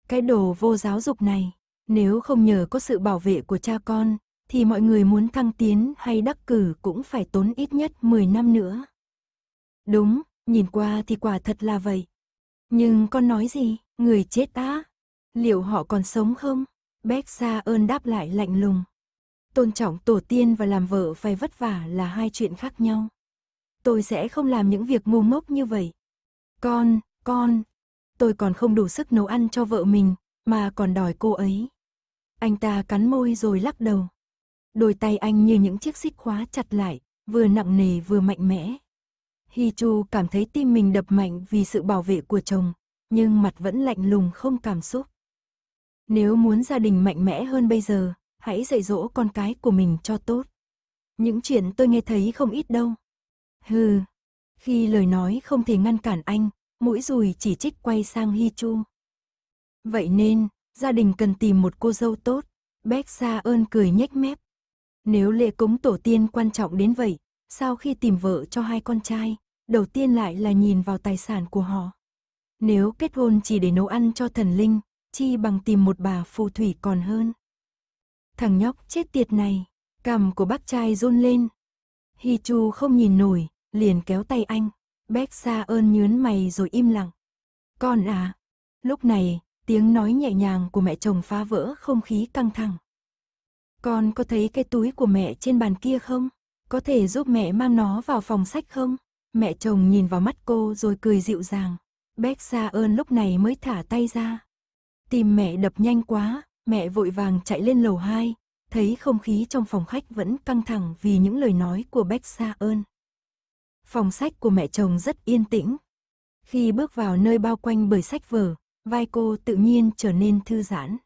Cái đồ vô giáo dục này, nếu không nhờ có sự bảo vệ của cha con, thì mọi người muốn thăng tiến hay đắc cử cũng phải tốn ít nhất 10 năm nữa. Đúng, nhìn qua thì quả thật là vậy. Nhưng con nói gì, người chết á? Liệu họ còn sống không? Bác Sa ơn đáp lại lạnh lùng. Tôn trọng tổ tiên và làm vợ phải vất vả là hai chuyện khác nhau. Tôi sẽ không làm những việc ngu ngốc như vậy. Con, con, tôi còn không đủ sức nấu ăn cho vợ mình, mà còn đòi cô ấy. Anh ta cắn môi rồi lắc đầu. Đôi tay anh như những chiếc xích khóa chặt lại, vừa nặng nề vừa mạnh mẽ. Hi Chu cảm thấy tim mình đập mạnh vì sự bảo vệ của chồng, nhưng mặt vẫn lạnh lùng không cảm xúc. Nếu muốn gia đình mạnh mẽ hơn bây giờ, hãy dạy dỗ con cái của mình cho tốt. Những chuyện tôi nghe thấy không ít đâu. Hừ, khi lời nói không thể ngăn cản anh, mũi dùi chỉ trích quay sang Hi Chu. Vậy nên, gia đình cần tìm một cô dâu tốt. Bách Sa ơn cười nhếch mép. Nếu lễ cúng tổ tiên quan trọng đến vậy, sau khi tìm vợ cho hai con trai, đầu tiên lại là nhìn vào tài sản của họ. Nếu kết hôn chỉ để nấu ăn cho thần linh, chi bằng tìm một bà phù thủy còn hơn. Thằng nhóc chết tiệt này. Cằm của bác trai run lên. Hi Chu không nhìn nổi, liền kéo tay anh. Bác xa ơn nhướn mày rồi im lặng. Con à. Lúc này, tiếng nói nhẹ nhàng của mẹ chồng phá vỡ không khí căng thẳng. Con có thấy cái túi của mẹ trên bàn kia không? Có thể giúp mẹ mang nó vào phòng sách không? Mẹ chồng nhìn vào mắt cô rồi cười dịu dàng. Bác xa ơn lúc này mới thả tay ra. Tìm mẹ đập nhanh quá, Mẹ vội vàng chạy lên lầu 2, thấy không khí trong phòng khách vẫn căng thẳng vì những lời nói của Bách Sa ơn. Phòng sách của mẹ chồng rất yên tĩnh. Khi bước vào nơi bao quanh bởi sách vở, vai cô tự nhiên trở nên thư giãn.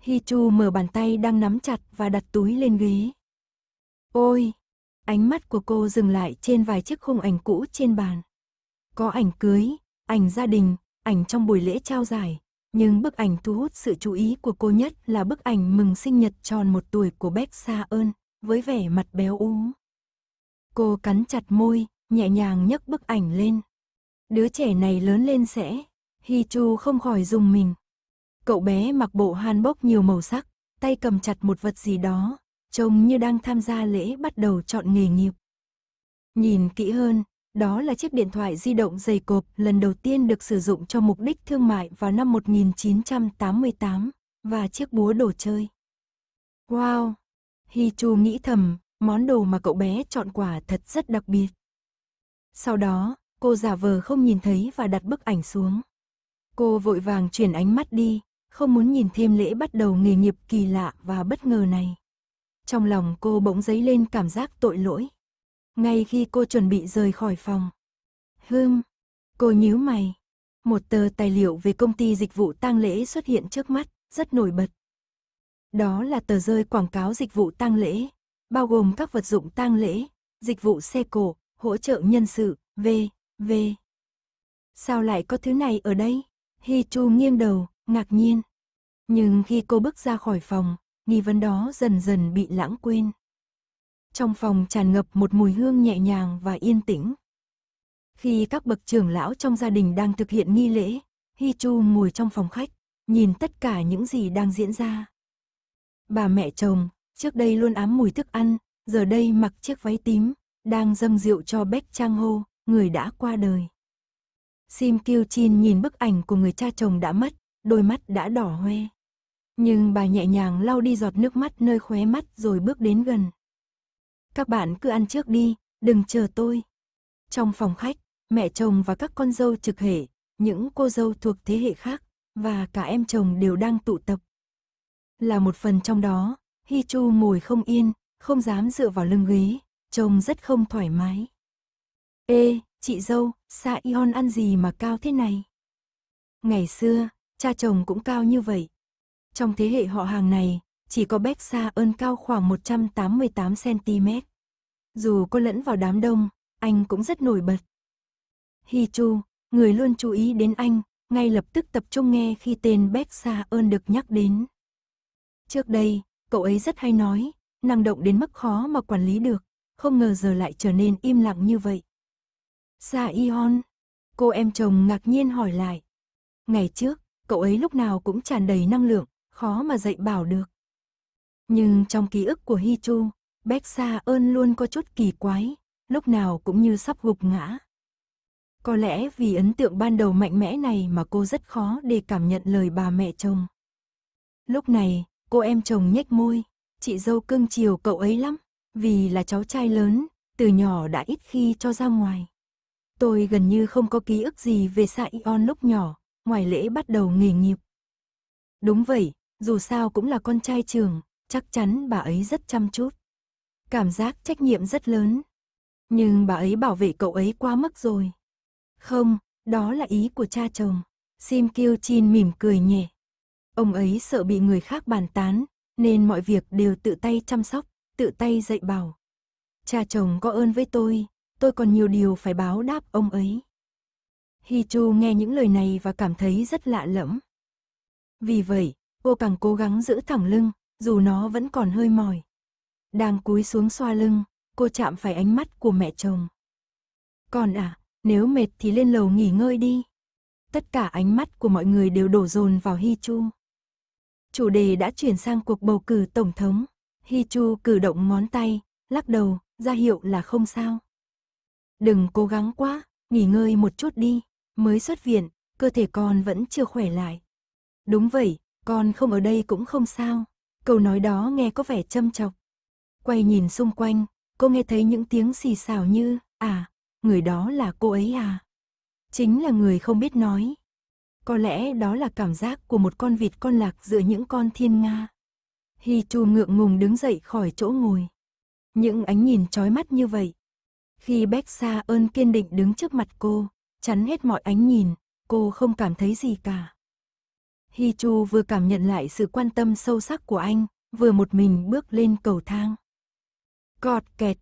Hi Chu mở bàn tay đang nắm chặt và đặt túi lên ghế. Ôi! Ánh mắt của cô dừng lại trên vài chiếc khung ảnh cũ trên bàn. Có ảnh cưới, ảnh gia đình, ảnh trong buổi lễ trao giải, nhưng bức ảnh thu hút sự chú ý của cô nhất là bức ảnh mừng sinh nhật tròn một tuổi của Beck Sa ơn, với vẻ mặt béo ú. Cô cắn chặt môi, nhẹ nhàng nhấc bức ảnh lên. Đứa trẻ này lớn lên sẽ, Hi Chu không khỏi dùng mình. Cậu bé mặc bộ hanbok nhiều màu sắc, tay cầm chặt một vật gì đó, trông như đang tham gia lễ bắt đầu chọn nghề nghiệp. Nhìn kỹ hơn, đó là chiếc điện thoại di động dày cộp lần đầu tiên được sử dụng cho mục đích thương mại vào năm 1988 và chiếc búa đồ chơi. Wow! Hi Chu nghĩ thầm, món đồ mà cậu bé chọn quả thật rất đặc biệt. Sau đó, cô giả vờ không nhìn thấy và đặt bức ảnh xuống. Cô vội vàng chuyển ánh mắt đi, không muốn nhìn thêm lễ bắt đầu nghề nghiệp kỳ lạ và bất ngờ này. Trong lòng cô bỗng dấy lên cảm giác tội lỗi. Ngay khi cô chuẩn bị rời khỏi phòng. Hương, cô nhíu mày. Một tờ tài liệu về công ty dịch vụ tang lễ xuất hiện trước mắt, rất nổi bật. Đó là tờ rơi quảng cáo dịch vụ tang lễ, bao gồm các vật dụng tang lễ, dịch vụ xe cổ, hỗ trợ nhân sự, v, v. Sao lại có thứ này ở đây? Hi Chu nghiêng đầu, ngạc nhiên. Nhưng khi cô bước ra khỏi phòng, nghi vấn đó dần dần bị lãng quên trong phòng tràn ngập một mùi hương nhẹ nhàng và yên tĩnh. Khi các bậc trưởng lão trong gia đình đang thực hiện nghi lễ, Hi Chu ngồi trong phòng khách, nhìn tất cả những gì đang diễn ra. Bà mẹ chồng, trước đây luôn ám mùi thức ăn, giờ đây mặc chiếc váy tím, đang dâng rượu cho Bách Trang Hô, người đã qua đời. Sim Kiêu Chin nhìn bức ảnh của người cha chồng đã mất, đôi mắt đã đỏ hoe. Nhưng bà nhẹ nhàng lau đi giọt nước mắt nơi khóe mắt rồi bước đến gần. Các bạn cứ ăn trước đi, đừng chờ tôi. Trong phòng khách, mẹ chồng và các con dâu trực hệ, những cô dâu thuộc thế hệ khác, và cả em chồng đều đang tụ tập. Là một phần trong đó, Hi Chu ngồi không yên, không dám dựa vào lưng ghế, trông rất không thoải mái. Ê, chị dâu, Sa Ion ăn gì mà cao thế này? Ngày xưa, cha chồng cũng cao như vậy. Trong thế hệ họ hàng này, chỉ có Bách Sa ơn cao khoảng 188cm. Dù có lẫn vào đám đông, anh cũng rất nổi bật. Hi Chu, người luôn chú ý đến anh, ngay lập tức tập trung nghe khi tên Bách Sa ơn được nhắc đến. Trước đây, cậu ấy rất hay nói, năng động đến mức khó mà quản lý được, không ngờ giờ lại trở nên im lặng như vậy. Sa Ion, cô em chồng ngạc nhiên hỏi lại. Ngày trước, cậu ấy lúc nào cũng tràn đầy năng lượng, khó mà dạy bảo được. Nhưng trong ký ức của Hi Chu, Bách Sa ơn luôn có chút kỳ quái, lúc nào cũng như sắp gục ngã. Có lẽ vì ấn tượng ban đầu mạnh mẽ này mà cô rất khó để cảm nhận lời bà mẹ chồng. Lúc này, cô em chồng nhếch môi, chị dâu cưng chiều cậu ấy lắm, vì là cháu trai lớn, từ nhỏ đã ít khi cho ra ngoài. Tôi gần như không có ký ức gì về xạ Ion lúc nhỏ, ngoài lễ bắt đầu nghề nghiệp. Đúng vậy, dù sao cũng là con trai trường, chắc chắn bà ấy rất chăm chút. Cảm giác trách nhiệm rất lớn. Nhưng bà ấy bảo vệ cậu ấy quá mức rồi. Không, đó là ý của cha chồng. Sim Kêu Chin mỉm cười nhẹ. Ông ấy sợ bị người khác bàn tán, nên mọi việc đều tự tay chăm sóc, tự tay dạy bảo. Cha chồng có ơn với tôi, tôi còn nhiều điều phải báo đáp ông ấy. Hi Chu nghe những lời này và cảm thấy rất lạ lẫm. Vì vậy, cô càng cố gắng giữ thẳng lưng, dù nó vẫn còn hơi mỏi. Đang cúi xuống xoa lưng, cô chạm phải ánh mắt của mẹ chồng. con à, nếu mệt thì lên lầu nghỉ ngơi đi. Tất cả ánh mắt của mọi người đều đổ dồn vào Hi Chu. Chủ đề đã chuyển sang cuộc bầu cử tổng thống. Hi Chu cử động ngón tay, lắc đầu, ra hiệu là không sao. Đừng cố gắng quá, nghỉ ngơi một chút đi, mới xuất viện, cơ thể con vẫn chưa khỏe lại. Đúng vậy, con không ở đây cũng không sao. Câu nói đó nghe có vẻ châm chọc. Quay nhìn xung quanh, cô nghe thấy những tiếng xì xào như, à, người đó là cô ấy à. Chính là người không biết nói. Có lẽ đó là cảm giác của một con vịt con lạc giữa những con thiên nga. Hi Chu ngượng ngùng đứng dậy khỏi chỗ ngồi. Những ánh nhìn chói mắt như vậy. Khi Bách Sa ơn kiên định đứng trước mặt cô, chắn hết mọi ánh nhìn, cô không cảm thấy gì cả. Hi Chu vừa cảm nhận lại sự quan tâm sâu sắc của anh, vừa một mình bước lên cầu thang. Cọt kẹt.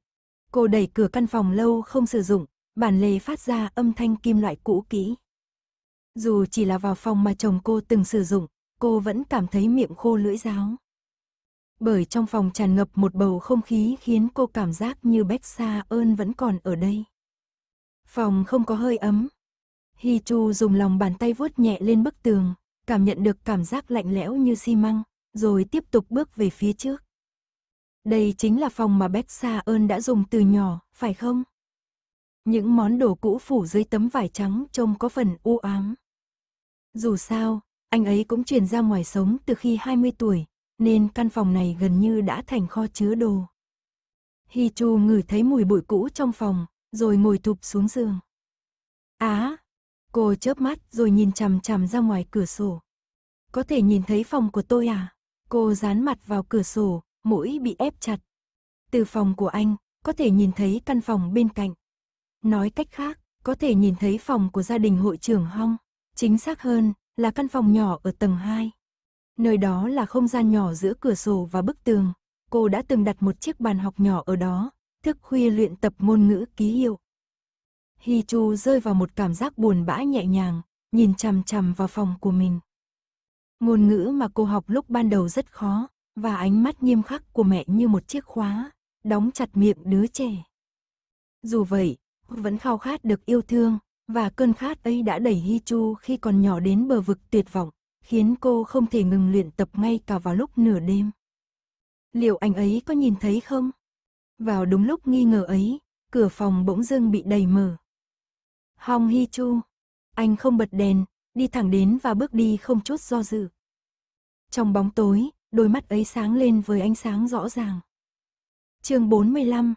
Cô đẩy cửa căn phòng lâu không sử dụng, bản lề phát ra âm thanh kim loại cũ kỹ. Dù chỉ là vào phòng mà chồng cô từng sử dụng, cô vẫn cảm thấy miệng khô lưỡi giáo. Bởi trong phòng tràn ngập một bầu không khí khiến cô cảm giác như Bách Sa ơn vẫn còn ở đây. Phòng không có hơi ấm. Hi Chu dùng lòng bàn tay vuốt nhẹ lên bức tường, cảm nhận được cảm giác lạnh lẽo như xi măng, rồi tiếp tục bước về phía trước. Đây chính là phòng mà Bách Sa ơn đã dùng từ nhỏ, phải không? Những món đồ cũ phủ dưới tấm vải trắng trông có phần u ám. Dù sao, anh ấy cũng chuyển ra ngoài sống từ khi 20 tuổi, nên căn phòng này gần như đã thành kho chứa đồ. Hi Chu ngửi thấy mùi bụi cũ trong phòng, rồi ngồi thụp xuống giường. Á, à, Cô chớp mắt rồi nhìn chằm chằm ra ngoài cửa sổ. Có thể nhìn thấy phòng của tôi à? Cô dán mặt vào cửa sổ, mũi bị ép chặt. Từ phòng của anh, có thể nhìn thấy căn phòng bên cạnh. Nói cách khác, có thể nhìn thấy phòng của gia đình hội trưởng Hong. Chính xác hơn là căn phòng nhỏ ở tầng 2. Nơi đó là không gian nhỏ giữa cửa sổ và bức tường. Cô đã từng đặt một chiếc bàn học nhỏ ở đó, thức khuya luyện tập ngôn ngữ ký hiệu. Hi Chu rơi vào một cảm giác buồn bã nhẹ nhàng, nhìn chằm chằm vào phòng của mình. Ngôn ngữ mà cô học lúc ban đầu rất khó, và ánh mắt nghiêm khắc của mẹ như một chiếc khóa, đóng chặt miệng đứa trẻ. Dù vậy, vẫn khao khát được yêu thương, và cơn khát ấy đã đẩy Hi Chu khi còn nhỏ đến bờ vực tuyệt vọng, khiến cô không thể ngừng luyện tập ngay cả vào lúc nửa đêm. Liệu anh ấy có nhìn thấy không? Vào đúng lúc nghi ngờ ấy, cửa phòng bỗng dưng bị đầy mở, Hong Hi Chu. Anh không bật đèn, đi thẳng đến và bước đi không chút do dự. Trong bóng tối, đôi mắt ấy sáng lên với ánh sáng rõ ràng. chương 45.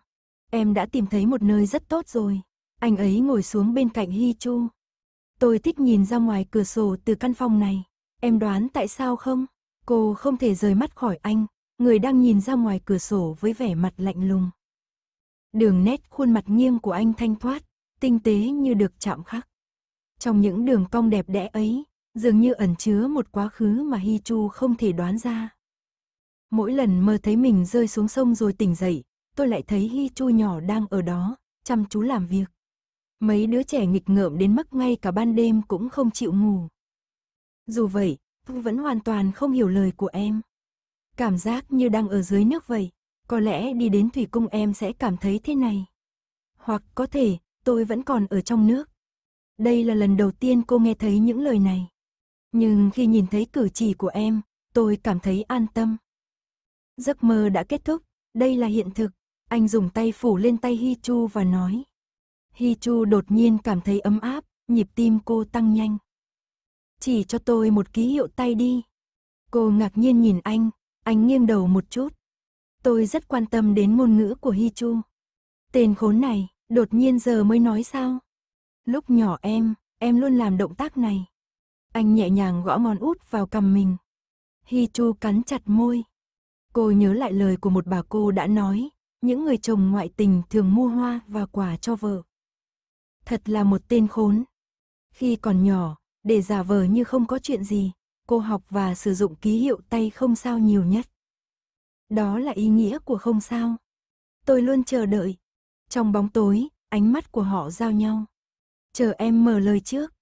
Em đã tìm thấy một nơi rất tốt rồi. Anh ấy ngồi xuống bên cạnh Hi Chu. Tôi thích nhìn ra ngoài cửa sổ từ căn phòng này. Em đoán tại sao không? Cô không thể rời mắt khỏi anh, người đang nhìn ra ngoài cửa sổ với vẻ mặt lạnh lùng. Đường nét khuôn mặt nghiêng của anh thanh thoát, tinh tế như được chạm khắc. Trong những đường cong đẹp đẽ ấy, dường như ẩn chứa một quá khứ mà Hi Chu không thể đoán ra. Mỗi lần mơ thấy mình rơi xuống sông rồi tỉnh dậy, tôi lại thấy Hi Chu nhỏ đang ở đó, chăm chú làm việc. Mấy đứa trẻ nghịch ngợm đến mức ngay cả ban đêm cũng không chịu ngủ. Dù vậy, tôi vẫn hoàn toàn không hiểu lời của em. Cảm giác như đang ở dưới nước vậy, có lẽ đi đến thủy cung em sẽ cảm thấy thế này. Hoặc có thể, tôi vẫn còn ở trong nước. Đây là lần đầu tiên cô nghe thấy những lời này. Nhưng khi nhìn thấy cử chỉ của em, tôi cảm thấy an tâm. Giấc mơ đã kết thúc, đây là hiện thực. Anh dùng tay phủ lên tay Hi Chu và nói. Hi Chu đột nhiên cảm thấy ấm áp, nhịp tim cô tăng nhanh. Chỉ cho tôi một ký hiệu tay đi. Cô ngạc nhiên nhìn anh, anh nghiêng đầu một chút. Tôi rất quan tâm đến ngôn ngữ của Hi Chu. Tên khốn này, Đột nhiên giờ mới nói sao? Lúc nhỏ em, em luôn làm động tác này. Anh nhẹ nhàng gõ ngón út vào cầm mình. Hi Chu cắn chặt môi. Cô nhớ lại lời của một bà cô đã nói, những người chồng ngoại tình thường mua hoa và quà cho vợ. Thật là một tên khốn. Khi còn nhỏ, để giả vờ như không có chuyện gì, cô học và sử dụng ký hiệu tay không sao nhiều nhất. Đó là ý nghĩa của không sao. Tôi luôn chờ đợi, trong bóng tối, ánh mắt của họ giao nhau. Chờ em mở lời trước.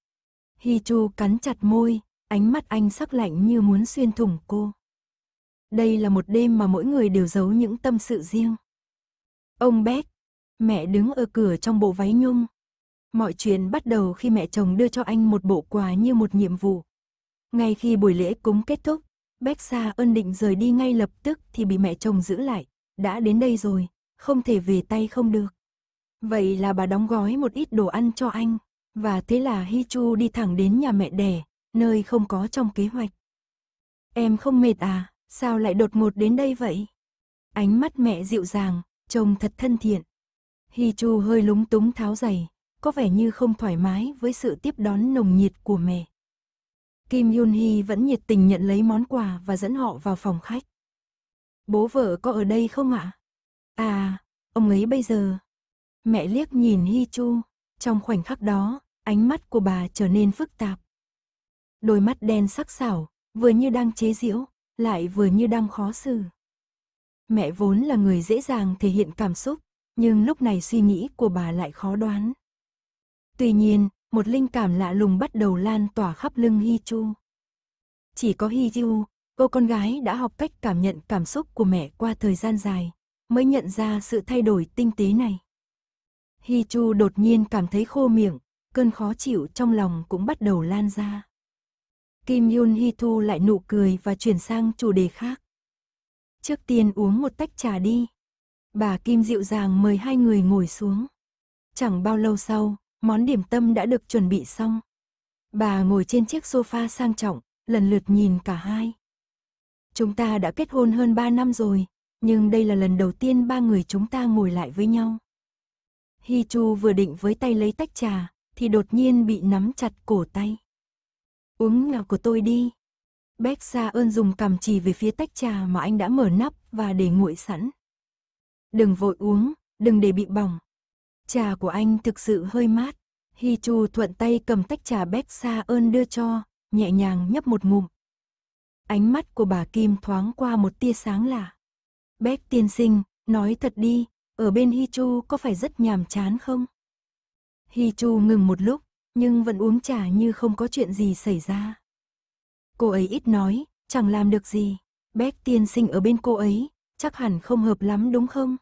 Hi Chu cắn chặt môi, ánh mắt anh sắc lạnh như muốn xuyên thủng cô. Đây là một đêm mà mỗi người đều giấu những tâm sự riêng. Ông Beck, mẹ đứng ở cửa trong bộ váy nhung. Mọi chuyện bắt đầu khi mẹ chồng đưa cho anh một bộ quà như một nhiệm vụ. Ngay khi buổi lễ cúng kết thúc, Beck Sa ơn định rời đi ngay lập tức thì bị mẹ chồng giữ lại. Đã đến đây rồi, không thể về tay không được. Vậy là bà đóng gói một ít đồ ăn cho anh, và thế là Hi Chu đi thẳng đến nhà mẹ đẻ, nơi không có trong kế hoạch. Em không mệt à, sao lại đột ngột đến đây vậy? Ánh mắt mẹ dịu dàng, trông thật thân thiện. Hi Chu hơi lúng túng tháo giày, có vẻ như không thoải mái với sự tiếp đón nồng nhiệt của mẹ. Kim Yun Hi vẫn nhiệt tình nhận lấy món quà và dẫn họ vào phòng khách. Bố vợ có ở đây không ạ? à, ông ấy bây giờ Mẹ liếc nhìn Hi Chu, trong khoảnh khắc đó, ánh mắt của bà trở nên phức tạp. Đôi mắt đen sắc sảo, vừa như đang chế giễu, lại vừa như đang khó xử. Mẹ vốn là người dễ dàng thể hiện cảm xúc, nhưng lúc này suy nghĩ của bà lại khó đoán. Tuy nhiên, một linh cảm lạ lùng bắt đầu lan tỏa khắp lưng Hi Chu. Chỉ có Hi Chu, cô con gái đã học cách cảm nhận cảm xúc của mẹ qua thời gian dài, mới nhận ra sự thay đổi tinh tế này. Hi Chu đột nhiên cảm thấy khô miệng, cơn khó chịu trong lòng cũng bắt đầu lan ra. Kim Yun Hi Thu lại nụ cười và chuyển sang chủ đề khác. Trước tiên uống một tách trà đi. Bà Kim dịu dàng mời hai người ngồi xuống. Chẳng bao lâu sau, món điểm tâm đã được chuẩn bị xong. Bà ngồi trên chiếc sofa sang trọng, lần lượt nhìn cả hai. Chúng ta đã kết hôn hơn 3 năm rồi, nhưng đây là lần đầu tiên ba người chúng ta ngồi lại với nhau. Hi Chu vừa định với tay lấy tách trà, thì đột nhiên bị nắm chặt cổ tay. Uống ngào của tôi đi. Bách Sa ơn dùng cằm chỉ về phía tách trà mà anh đã mở nắp và để nguội sẵn. Đừng vội uống, đừng để bị bỏng. Trà của anh thực sự hơi mát. Hi Chu thuận tay cầm tách trà Bách Sa ơn đưa cho, nhẹ nhàng nhấp một ngụm. Ánh mắt của bà Kim thoáng qua một tia sáng lạ. Bách tiên sinh, nói thật đi, ở bên Hi Chu có phải rất nhàm chán không? Hi Chu ngừng một lúc, nhưng vẫn uống trà như không có chuyện gì xảy ra. Cô ấy ít nói, chẳng làm được gì. Bác tiên sinh ở bên cô ấy, chắc hẳn không hợp lắm đúng không?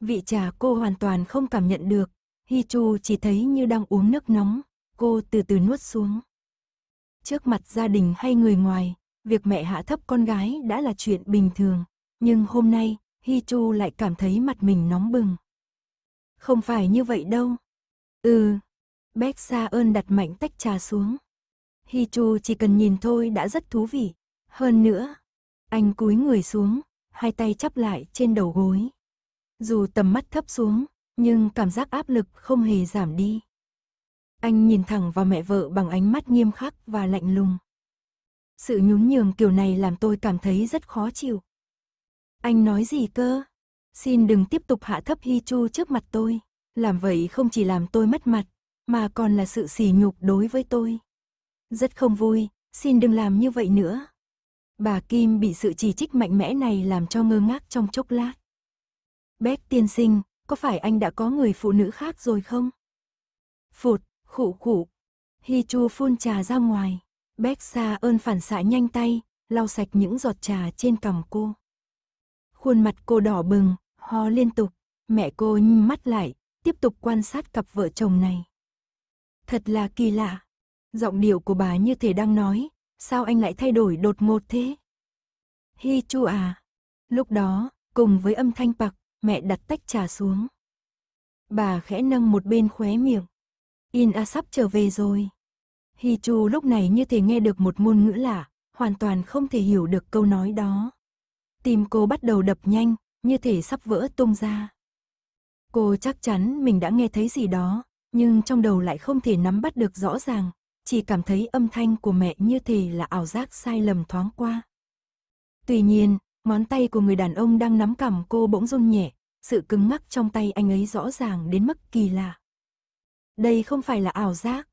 Vị trà cô hoàn toàn không cảm nhận được, Hi Chu chỉ thấy như đang uống nước nóng, cô từ từ nuốt xuống. Trước mặt gia đình hay người ngoài, việc mẹ hạ thấp con gái đã là chuyện bình thường, nhưng hôm nay, Hi Chu lại cảm thấy mặt mình nóng bừng. Không phải như vậy đâu. Ừ. Bách Sa ơn đặt mạnh tách trà xuống. Hi Chu chỉ cần nhìn thôi đã rất thú vị. Hơn nữa, anh cúi người xuống, hai tay chắp lại trên đầu gối. Dù tầm mắt thấp xuống, nhưng cảm giác áp lực không hề giảm đi. Anh nhìn thẳng vào mẹ vợ bằng ánh mắt nghiêm khắc và lạnh lùng. Sự nhún nhường kiểu này làm tôi cảm thấy rất khó chịu. Anh nói gì cơ? Xin đừng tiếp tục hạ thấp Hi Chu trước mặt tôi. Làm vậy không chỉ làm tôi mất mặt, mà còn là sự sỉ nhục đối với tôi. Rất không vui, xin đừng làm như vậy nữa. Bà Kim bị sự chỉ trích mạnh mẽ này làm cho ngơ ngác trong chốc lát. Bét tiên sinh, có phải anh đã có người phụ nữ khác rồi không? Phụt, khụ khụ. Hi Chu phun trà ra ngoài. Bét xa ơn phản xạ nhanh tay, lau sạch những giọt trà trên cằm cô khuôn mặt cô đỏ bừng, ho liên tục, mẹ cô nhắm mắt lại, tiếp tục quan sát cặp vợ chồng này. Thật là kỳ lạ, giọng điệu của bà như thể đang nói, sao anh lại thay đổi đột ngột thế? Hi chu à, lúc đó, cùng với âm thanh bạc, mẹ đặt tách trà xuống. Bà khẽ nâng một bên khóe miệng. In A sắp trở về rồi. Hi Chu lúc này như thể nghe được một ngôn ngữ lạ, hoàn toàn không thể hiểu được câu nói đó. Tim cô bắt đầu đập nhanh, như thể sắp vỡ tung ra. Cô chắc chắn mình đã nghe thấy gì đó, nhưng trong đầu lại không thể nắm bắt được rõ ràng, chỉ cảm thấy âm thanh của mẹ như thể là ảo giác sai lầm thoáng qua. Tuy nhiên, ngón tay của người đàn ông đang nắm cằm cô bỗng run nhẹ, sự cứng ngắc trong tay anh ấy rõ ràng đến mức kỳ lạ. Đây không phải là ảo giác.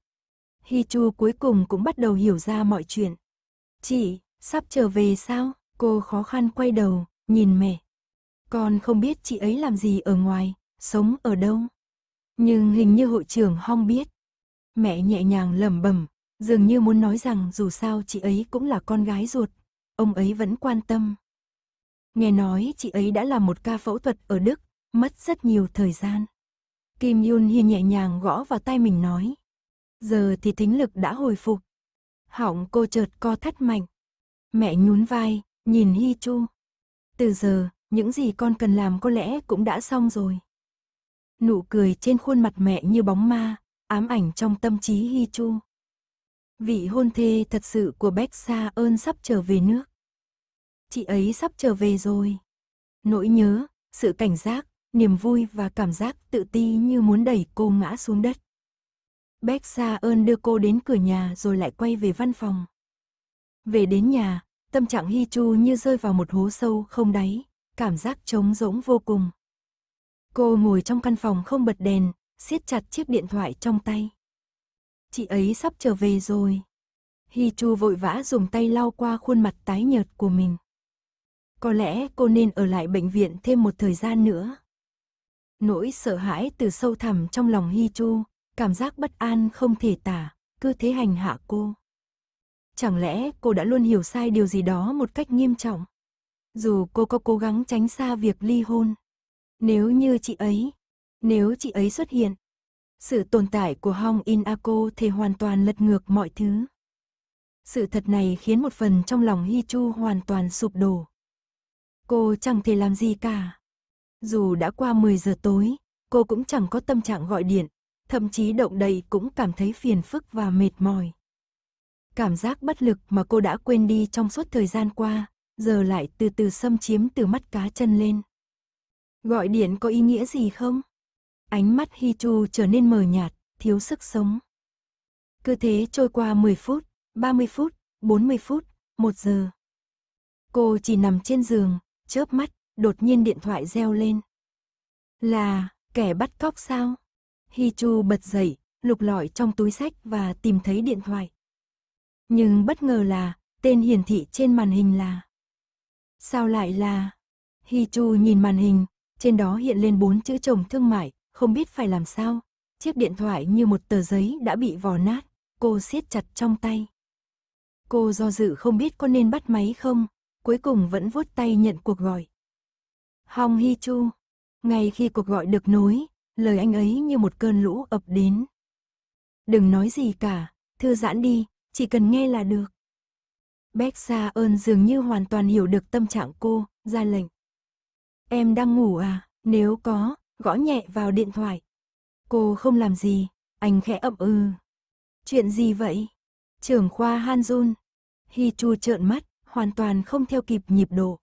Hi Chu cuối cùng cũng bắt đầu hiểu ra mọi chuyện. Chị, sắp trở về sao? Cô khó khăn quay đầu, nhìn mẹ. Con không biết chị ấy làm gì ở ngoài, sống ở đâu. Nhưng hình như hội trưởng Hong biết. Mẹ nhẹ nhàng lẩm bẩm, dường như muốn nói rằng dù sao chị ấy cũng là con gái ruột, ông ấy vẫn quan tâm. Nghe nói chị ấy đã làm một ca phẫu thuật ở Đức, mất rất nhiều thời gian. Kim Yun Hi nhẹ nhàng gõ vào tay mình nói. Giờ thì thính lực đã hồi phục. Họng cô chợt co thắt mạnh. Mẹ nhún vai, Nhìn Hi Chu. Từ giờ, những gì con cần làm có lẽ cũng đã xong rồi. Nụ cười trên khuôn mặt mẹ như bóng ma, ám ảnh trong tâm trí Hi Chu. Vị hôn thê thật sự của Bách Sa ơn sắp trở về nước. Chị ấy sắp trở về rồi. Nỗi nhớ, sự cảnh giác, niềm vui và cảm giác tự ti như muốn đẩy cô ngã xuống đất. Bách Sa ơn đưa cô đến cửa nhà rồi lại quay về văn phòng. Về đến nhà, tâm trạng Hi Chu như rơi vào một hố sâu không đáy, cảm giác trống rỗng vô cùng. Cô ngồi trong căn phòng không bật đèn, siết chặt chiếc điện thoại trong tay. Chị ấy sắp trở về rồi. Hi Chu vội vã dùng tay lau qua khuôn mặt tái nhợt của mình. Có lẽ cô nên ở lại bệnh viện thêm một thời gian nữa. Nỗi sợ hãi từ sâu thẳm trong lòng Hi Chu, cảm giác bất an không thể tả, cứ thế hành hạ cô. Chẳng lẽ cô đã luôn hiểu sai điều gì đó một cách nghiêm trọng? Dù cô có cố gắng tránh xa việc ly hôn. Nếu như chị ấy, nếu chị ấy xuất hiện, sự tồn tại của Hong In Ako thì hoàn toàn lật ngược mọi thứ. Sự thật này khiến một phần trong lòng Hi Chu hoàn toàn sụp đổ. Cô chẳng thể làm gì cả. Dù đã qua 10 giờ tối, cô cũng chẳng có tâm trạng gọi điện, thậm chí động đậy cũng cảm thấy phiền phức và mệt mỏi. Cảm giác bất lực mà cô đã quên đi trong suốt thời gian qua, giờ lại từ từ xâm chiếm từ mắt cá chân lên. Gọi điện có ý nghĩa gì không? Ánh mắt Hi Chu trở nên mờ nhạt, thiếu sức sống. Cứ thế trôi qua 10 phút, 30 phút, 40 phút, 1 giờ. Cô chỉ nằm trên giường, chớp mắt, đột nhiên điện thoại reo lên. Là, kẻ bắt cóc sao? Hi Chu bật dậy, lục lọi trong túi sách và tìm thấy điện thoại. Nhưng bất ngờ là, tên hiển thị trên màn hình là... Sao lại là... Hi Chu nhìn màn hình, trên đó hiện lên bốn chữ chồng thương mại, không biết phải làm sao. Chiếc điện thoại như một tờ giấy đã bị vò nát, cô siết chặt trong tay. Cô do dự không biết có nên bắt máy không, cuối cùng vẫn vuốt tay nhận cuộc gọi. Hong Hi Chu, ngay khi cuộc gọi được nối, lời anh ấy như một cơn lũ ập đến. Đừng nói gì cả, thư giãn đi, chỉ cần nghe là được. Bách Sa ơn dường như hoàn toàn hiểu được tâm trạng cô, ra lệnh. Em đang ngủ à, nếu có, gõ nhẹ vào điện thoại. Cô không làm gì, anh khẽ ậm ừ. Chuyện gì vậy? Trưởng khoa Hanjun. Hi Chu trợn mắt, hoàn toàn không theo kịp nhịp độ.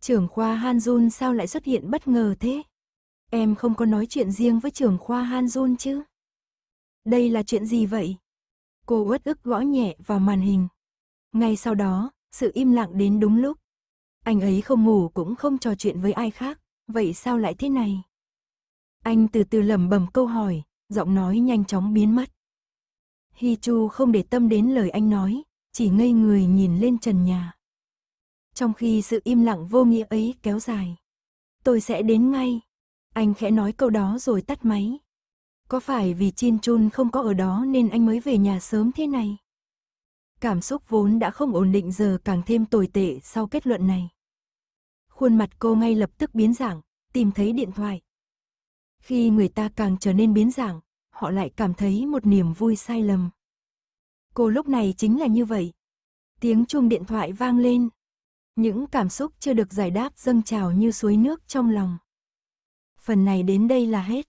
Trưởng khoa Hanjun sao lại xuất hiện bất ngờ thế? Em không có nói chuyện riêng với trưởng khoa Hanjun chứ? Đây là chuyện gì vậy? Cô uất ức gõ nhẹ vào màn hình. Ngay sau đó, sự im lặng đến đúng lúc. Anh ấy không ngủ cũng không trò chuyện với ai khác, vậy sao lại thế này? Anh từ từ lẩm bẩm câu hỏi, giọng nói nhanh chóng biến mất. Hi Chu không để tâm đến lời anh nói, chỉ ngây người nhìn lên trần nhà. Trong khi sự im lặng vô nghĩa ấy kéo dài. Tôi sẽ đến ngay. Anh khẽ nói câu đó rồi tắt máy. Có phải vì Chin Chun không có ở đó nên anh mới về nhà sớm thế này? Cảm xúc vốn đã không ổn định giờ càng thêm tồi tệ sau kết luận này. Khuôn mặt cô ngay lập tức biến dạng, tìm thấy điện thoại. Khi người ta càng trở nên biến dạng, họ lại cảm thấy một niềm vui sai lầm. Cô lúc này chính là như vậy. Tiếng chuông điện thoại vang lên. Những cảm xúc chưa được giải đáp dâng trào như suối nước trong lòng. Phần này đến đây là hết.